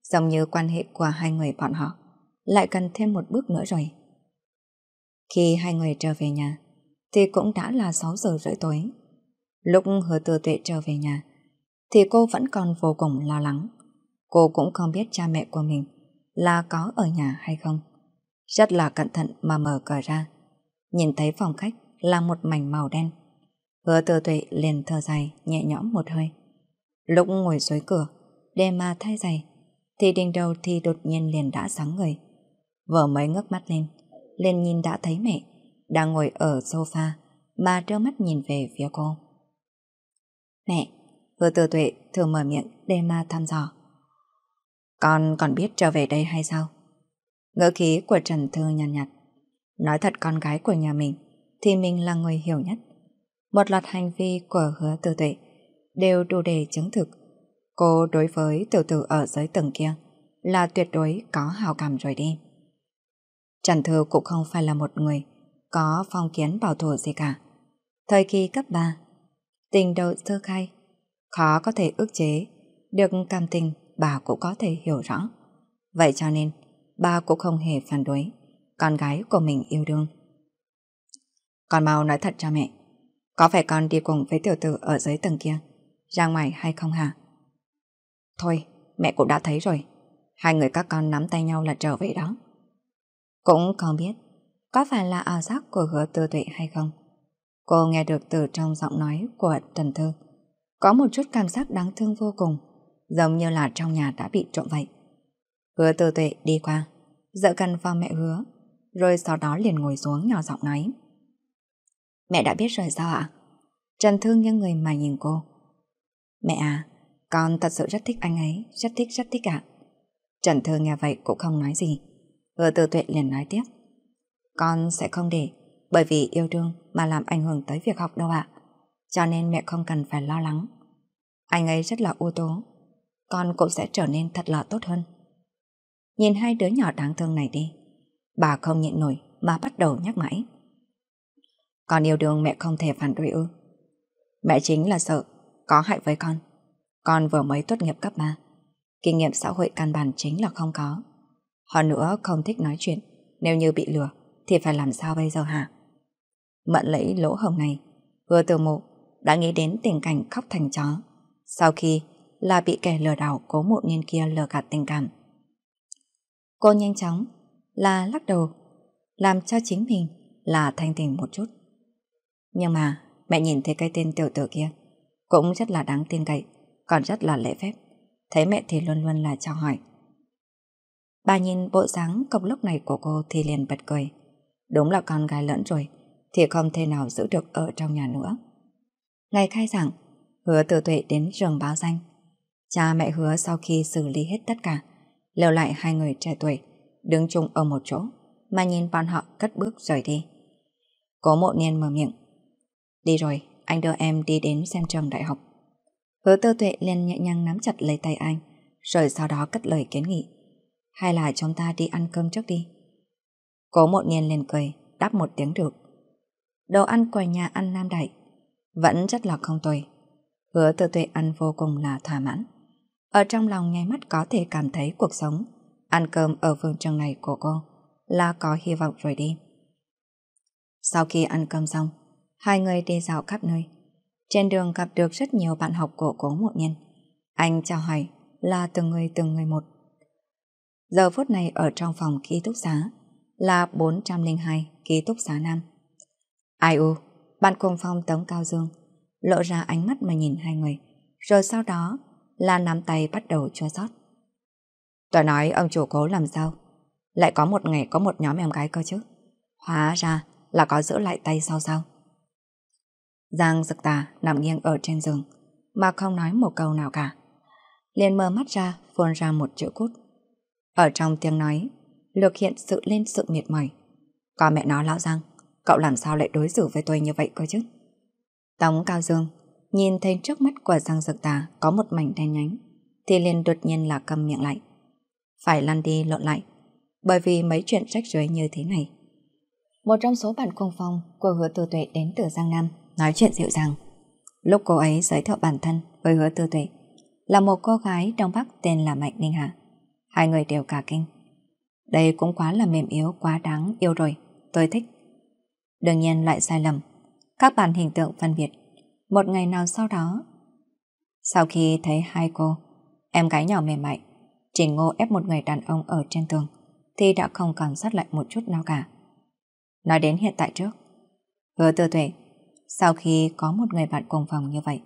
giống như quan hệ của hai người bọn họ lại cần thêm một bước nữa rồi. Khi hai người trở về nhà, thì cũng đã là 6 giờ rưỡi tối. Lúc hứa tư tuệ trở về nhà, thì cô vẫn còn vô cùng lo lắng. Cô cũng không biết cha mẹ của mình là có ở nhà hay không. Rất là cẩn thận mà mở cửa ra. Nhìn thấy phòng khách là một mảnh màu đen. Hứa tư tuệ liền thở dài, nhẹ nhõm một hơi. Lúc ngồi dưới cửa, để mà thay giày, thì đình đầu thì đột nhiên liền đã sáng người. Vợ mới ngước mắt lên, liền nhìn đã thấy mẹ đang ngồi ở sofa mà trơ mắt nhìn về phía cô. Mẹ, hứa tử tuệ thường mở miệng để mà thăm dò. Con còn biết trở về đây hay sao? Ngỡ khí của Trần Thư nhàn nhạt, nhạt. Nói thật con gái của nhà mình thì mình là người hiểu nhất. Một loạt hành vi của hứa tử tuệ đều đủ để chứng thực. Cô đối với tiểu tử ở giới tầng kia là tuyệt đối có hào cảm rồi đi. Trần Thư cũng không phải là một người có phong kiến bảo thủ gì cả. Thời kỳ cấp 3, tình đầu sơ khai, khó có thể ức chế, được cảm tình bà cũng có thể hiểu rõ. Vậy cho nên, bà cũng không hề phản đối con gái của mình yêu đương. Con mau nói thật cho mẹ, có phải con đi cùng với tiểu tử ở dưới tầng kia, ra ngoài hay không hả? Thôi, mẹ cũng đã thấy rồi, hai người các con nắm tay nhau là trở về đó. Cũng không biết có phải là ảo giác của hứa tư tuệ hay không? Cô nghe được từ trong giọng nói của Trần Thư. Có một chút cảm giác đáng thương vô cùng, giống như là trong nhà đã bị trộm vậy. Hứa tư tuệ đi qua, dựa cần vào mẹ hứa, rồi sau đó liền ngồi xuống nhỏ giọng nói. Mẹ đã biết rồi sao ạ? Trần Thư như người mà nhìn cô. Mẹ à, con thật sự rất thích anh ấy, rất thích rất thích ạ. Trần Thư nghe vậy cũng không nói gì. Hứa tư tuệ liền nói tiếp. Con sẽ không để bởi vì yêu đương mà làm ảnh hưởng tới việc học đâu ạ. Cho nên mẹ không cần phải lo lắng. Anh ấy rất là ưu tố. Con cũng sẽ trở nên thật là tốt hơn. Nhìn hai đứa nhỏ đáng thương này đi. Bà không nhịn nổi mà bắt đầu nhắc mãi. Con yêu đương mẹ không thể phản đối ư. Mẹ chính là sợ, có hại với con. Con vừa mới tốt nghiệp cấp 3. Kinh nghiệm xã hội căn bản chính là không có. họ nữa không thích nói chuyện nếu như bị lừa thì phải làm sao bây giờ hả? Mận lấy lỗ hồng này, vừa từ mộ đã nghĩ đến tình cảnh khóc thành chó. Sau khi là bị kẻ lừa đảo cố một nhân kia lừa gạt tình cảm. Cô nhanh chóng là lắc đầu, làm cho chính mình là thanh tình một chút. Nhưng mà mẹ nhìn thấy cái tên tiểu tử kia, cũng rất là đáng tin cậy, còn rất là lễ phép. Thấy mẹ thì luôn luôn là chào hỏi. Bà nhìn bộ dáng cộc lốc này của cô thì liền bật cười. Đúng là con gái lẫn rồi, thì không thể nào giữ được ở trong nhà nữa. Ngày khai giảng, hứa từ tuệ đến trường báo danh. Cha mẹ hứa sau khi xử lý hết tất cả, lưu lại hai người trẻ tuổi, đứng chung ở một chỗ, mà nhìn bọn họ cất bước rời đi. Cố mộ niên mở miệng. Đi rồi, anh đưa em đi đến xem trường đại học. Hứa tư tuệ liền nhẹ nhàng nắm chặt lấy tay anh, rồi sau đó cất lời kiến nghị. Hay là chúng ta đi ăn cơm trước đi. Cố một niên lên cười, đáp một tiếng được. Đồ ăn quầy nhà ăn Nam Đại vẫn rất là không tồi. Hứa tự tuệ ăn vô cùng là thỏa mãn. Ở trong lòng nháy mắt có thể cảm thấy cuộc sống, ăn cơm ở vườn trường này của cô là có hy vọng rồi đi. Sau khi ăn cơm xong, hai người đi dạo khắp nơi. Trên đường gặp được rất nhiều bạn học của cố một nhân. Anh chào hỏi là từng người từng người một. Giờ phút này ở trong phòng ký túc xá, là 402 ký túc xá Nam. Ai u, bạn cùng phòng Tống Cao Dương lộ ra ánh mắt mà nhìn hai người, rồi sau đó là nắm tay bắt đầu chua xót. Tòa nói ông chủ cố làm sao? Lại có một ngày có một nhóm em gái cơ chứ? Hóa ra là có giữ lại tay sau sao? Giang Dực Tà nằm nghiêng ở trên giường, mà không nói một câu nào cả. Liền mở mắt ra, phun ra một chữ cút. Ở trong tiếng nói, lược hiện sự lên sự miệt mỏi. Có mẹ nó lão răng, cậu làm sao lại đối xử với tôi như vậy cơ chứ? Tống Cao Dương nhìn thấy trước mắt của răng Dực Tà có một mảnh đen nhánh, thì liền đột nhiên là cầm miệng lại. Phải lăn đi lộn lại, bởi vì mấy chuyện trách rưới như thế này. Một trong số bạn cùng phòng của hứa tư tuệ đến từ Giang Nam nói chuyện dịu dàng. Lúc cô ấy giới thiệu bản thân với hứa tư tuệ là một cô gái Đông Bắc tên là Mạnh Ninh Hạ. Hai người đều cả kinh. Đây cũng quá là mềm yếu, quá đáng yêu rồi. Tôi thích. Đương nhiên lại sai lầm. Các bạn hình tượng phân biệt. Một ngày nào sau đó... Sau khi thấy hai cô, em gái nhỏ mềm mại, Trình Ngô ép một người đàn ông ở trên tường, thì đã không còn sát lại một chút nào cả. Nói đến hiện tại trước, hứa tư tuệ, sau khi có một người bạn cùng phòng như vậy,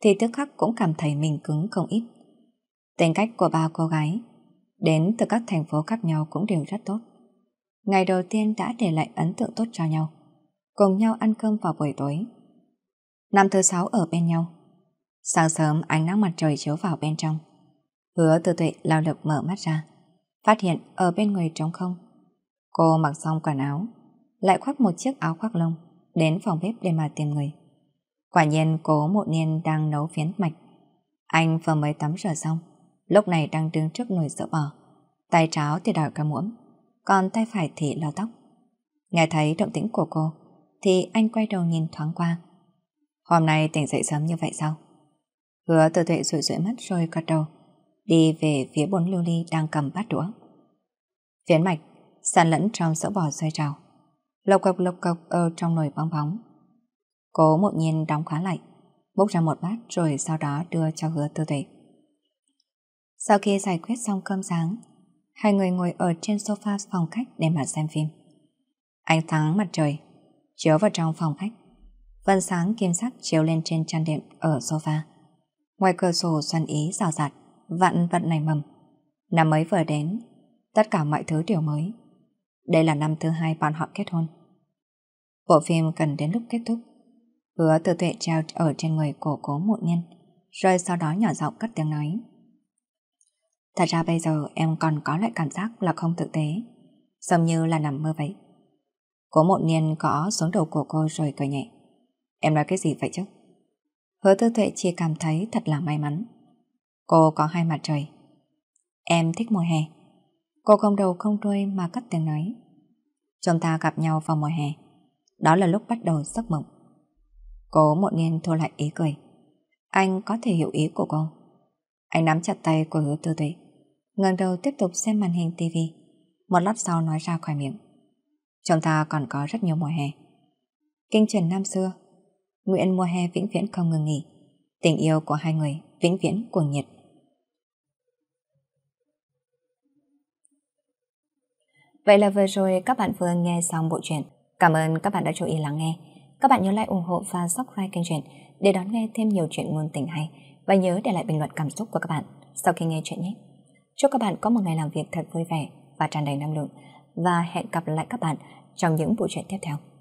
thì tức khắc cũng cảm thấy mình cứng không ít. Tính cách của ba cô gái đến từ các thành phố khác nhau cũng đều rất tốt. Ngày đầu tiên đã để lại ấn tượng tốt cho nhau, cùng nhau ăn cơm vào buổi tối. Năm thứ sáu ở bên nhau, sáng sớm ánh nắng mặt trời chiếu vào bên trong. Hứa từ tuệ lao lực mở mắt ra, phát hiện ở bên người trống không. Cô mặc xong quần áo, lại khoác một chiếc áo khoác lông, đến phòng bếp để mà tìm người. Quả nhiên cố một niên đang nấu phiến mạch. Anh vừa mới tắm rửa xong, lúc này đang đứng trước nồi sữa bò. Tay trái thì đào cả muỗng, còn tay phải thì lau tóc. Nghe thấy động tĩnh của cô, thì anh quay đầu nhìn thoáng qua. Hôm nay tỉnh dậy sớm như vậy sao? Hứa tự tuệ rủi rủi mắt rồi gật đầu, đi về phía bốn lưu ly đang cầm bát đũa. Phiến mạch, sàn lẫn trong sữa bò xoay trào. Lộc cộc lộc cộc ở trong nồi bong bóng. Cố một nhiên đóng khóa lại, bốc ra một bát rồi sau đó đưa cho hứa tư tuệ. Sau khi giải quyết xong cơm sáng, hai người ngồi ở trên sofa phòng khách để mà xem phim. Ánh sáng mặt trời chiếu vào trong phòng khách. Vân sáng kim sắc chiếu lên trên chăn đệm ở sofa. Ngoài cửa sổ xoăn ý rào rạt, vạn vận nảy mầm. Năm ấy vừa đến, tất cả mọi thứ đều mới. Đây là năm thứ hai bọn họ kết hôn. Bộ phim cần đến lúc kết thúc. Hứa từ tuệ treo ở trên người cổ cố mụ nhân, rồi sau đó nhỏ giọng cất tiếng nói. Thật ra bây giờ em còn có loại cảm giác là không thực tế, giống như là nằm mơ vậy. Cố mộ niên có xuống đầu của cô rồi cười nhẹ. Em nói cái gì vậy chứ? Hứa tư tuệ chỉ cảm thấy thật là may mắn. Cô có hai mặt trời. Em thích mùa hè. Cô không đầu không đuôi mà cất tiếng nói. Chúng ta gặp nhau vào mùa hè. Đó là lúc bắt đầu giấc mộng. Cố mộ niên thua lại ý cười. Anh có thể hiểu ý của cô. Anh nắm chặt tay của hứa tư tuệ ngẩng đầu tiếp tục xem màn hình tivi. Một lát sau nói ra khỏi miệng. Chúng ta còn có rất nhiều mùa hè. Kinh truyền năm xưa, nguyện mùa hè vĩnh viễn không ngừng nghỉ. Tình yêu của hai người vĩnh viễn cuồng nhiệt. Vậy là vừa rồi các bạn vừa nghe xong bộ truyện. Cảm ơn các bạn đã chú ý lắng nghe. Các bạn nhớ like ủng hộ và subscribe kênh truyện để đón nghe thêm nhiều chuyện ngôn tình hay và nhớ để lại bình luận cảm xúc của các bạn sau khi nghe chuyện nhé. Chúc các bạn có một ngày làm việc thật vui vẻ và tràn đầy năng lượng. Và hẹn gặp lại các bạn trong những bộ truyện tiếp theo.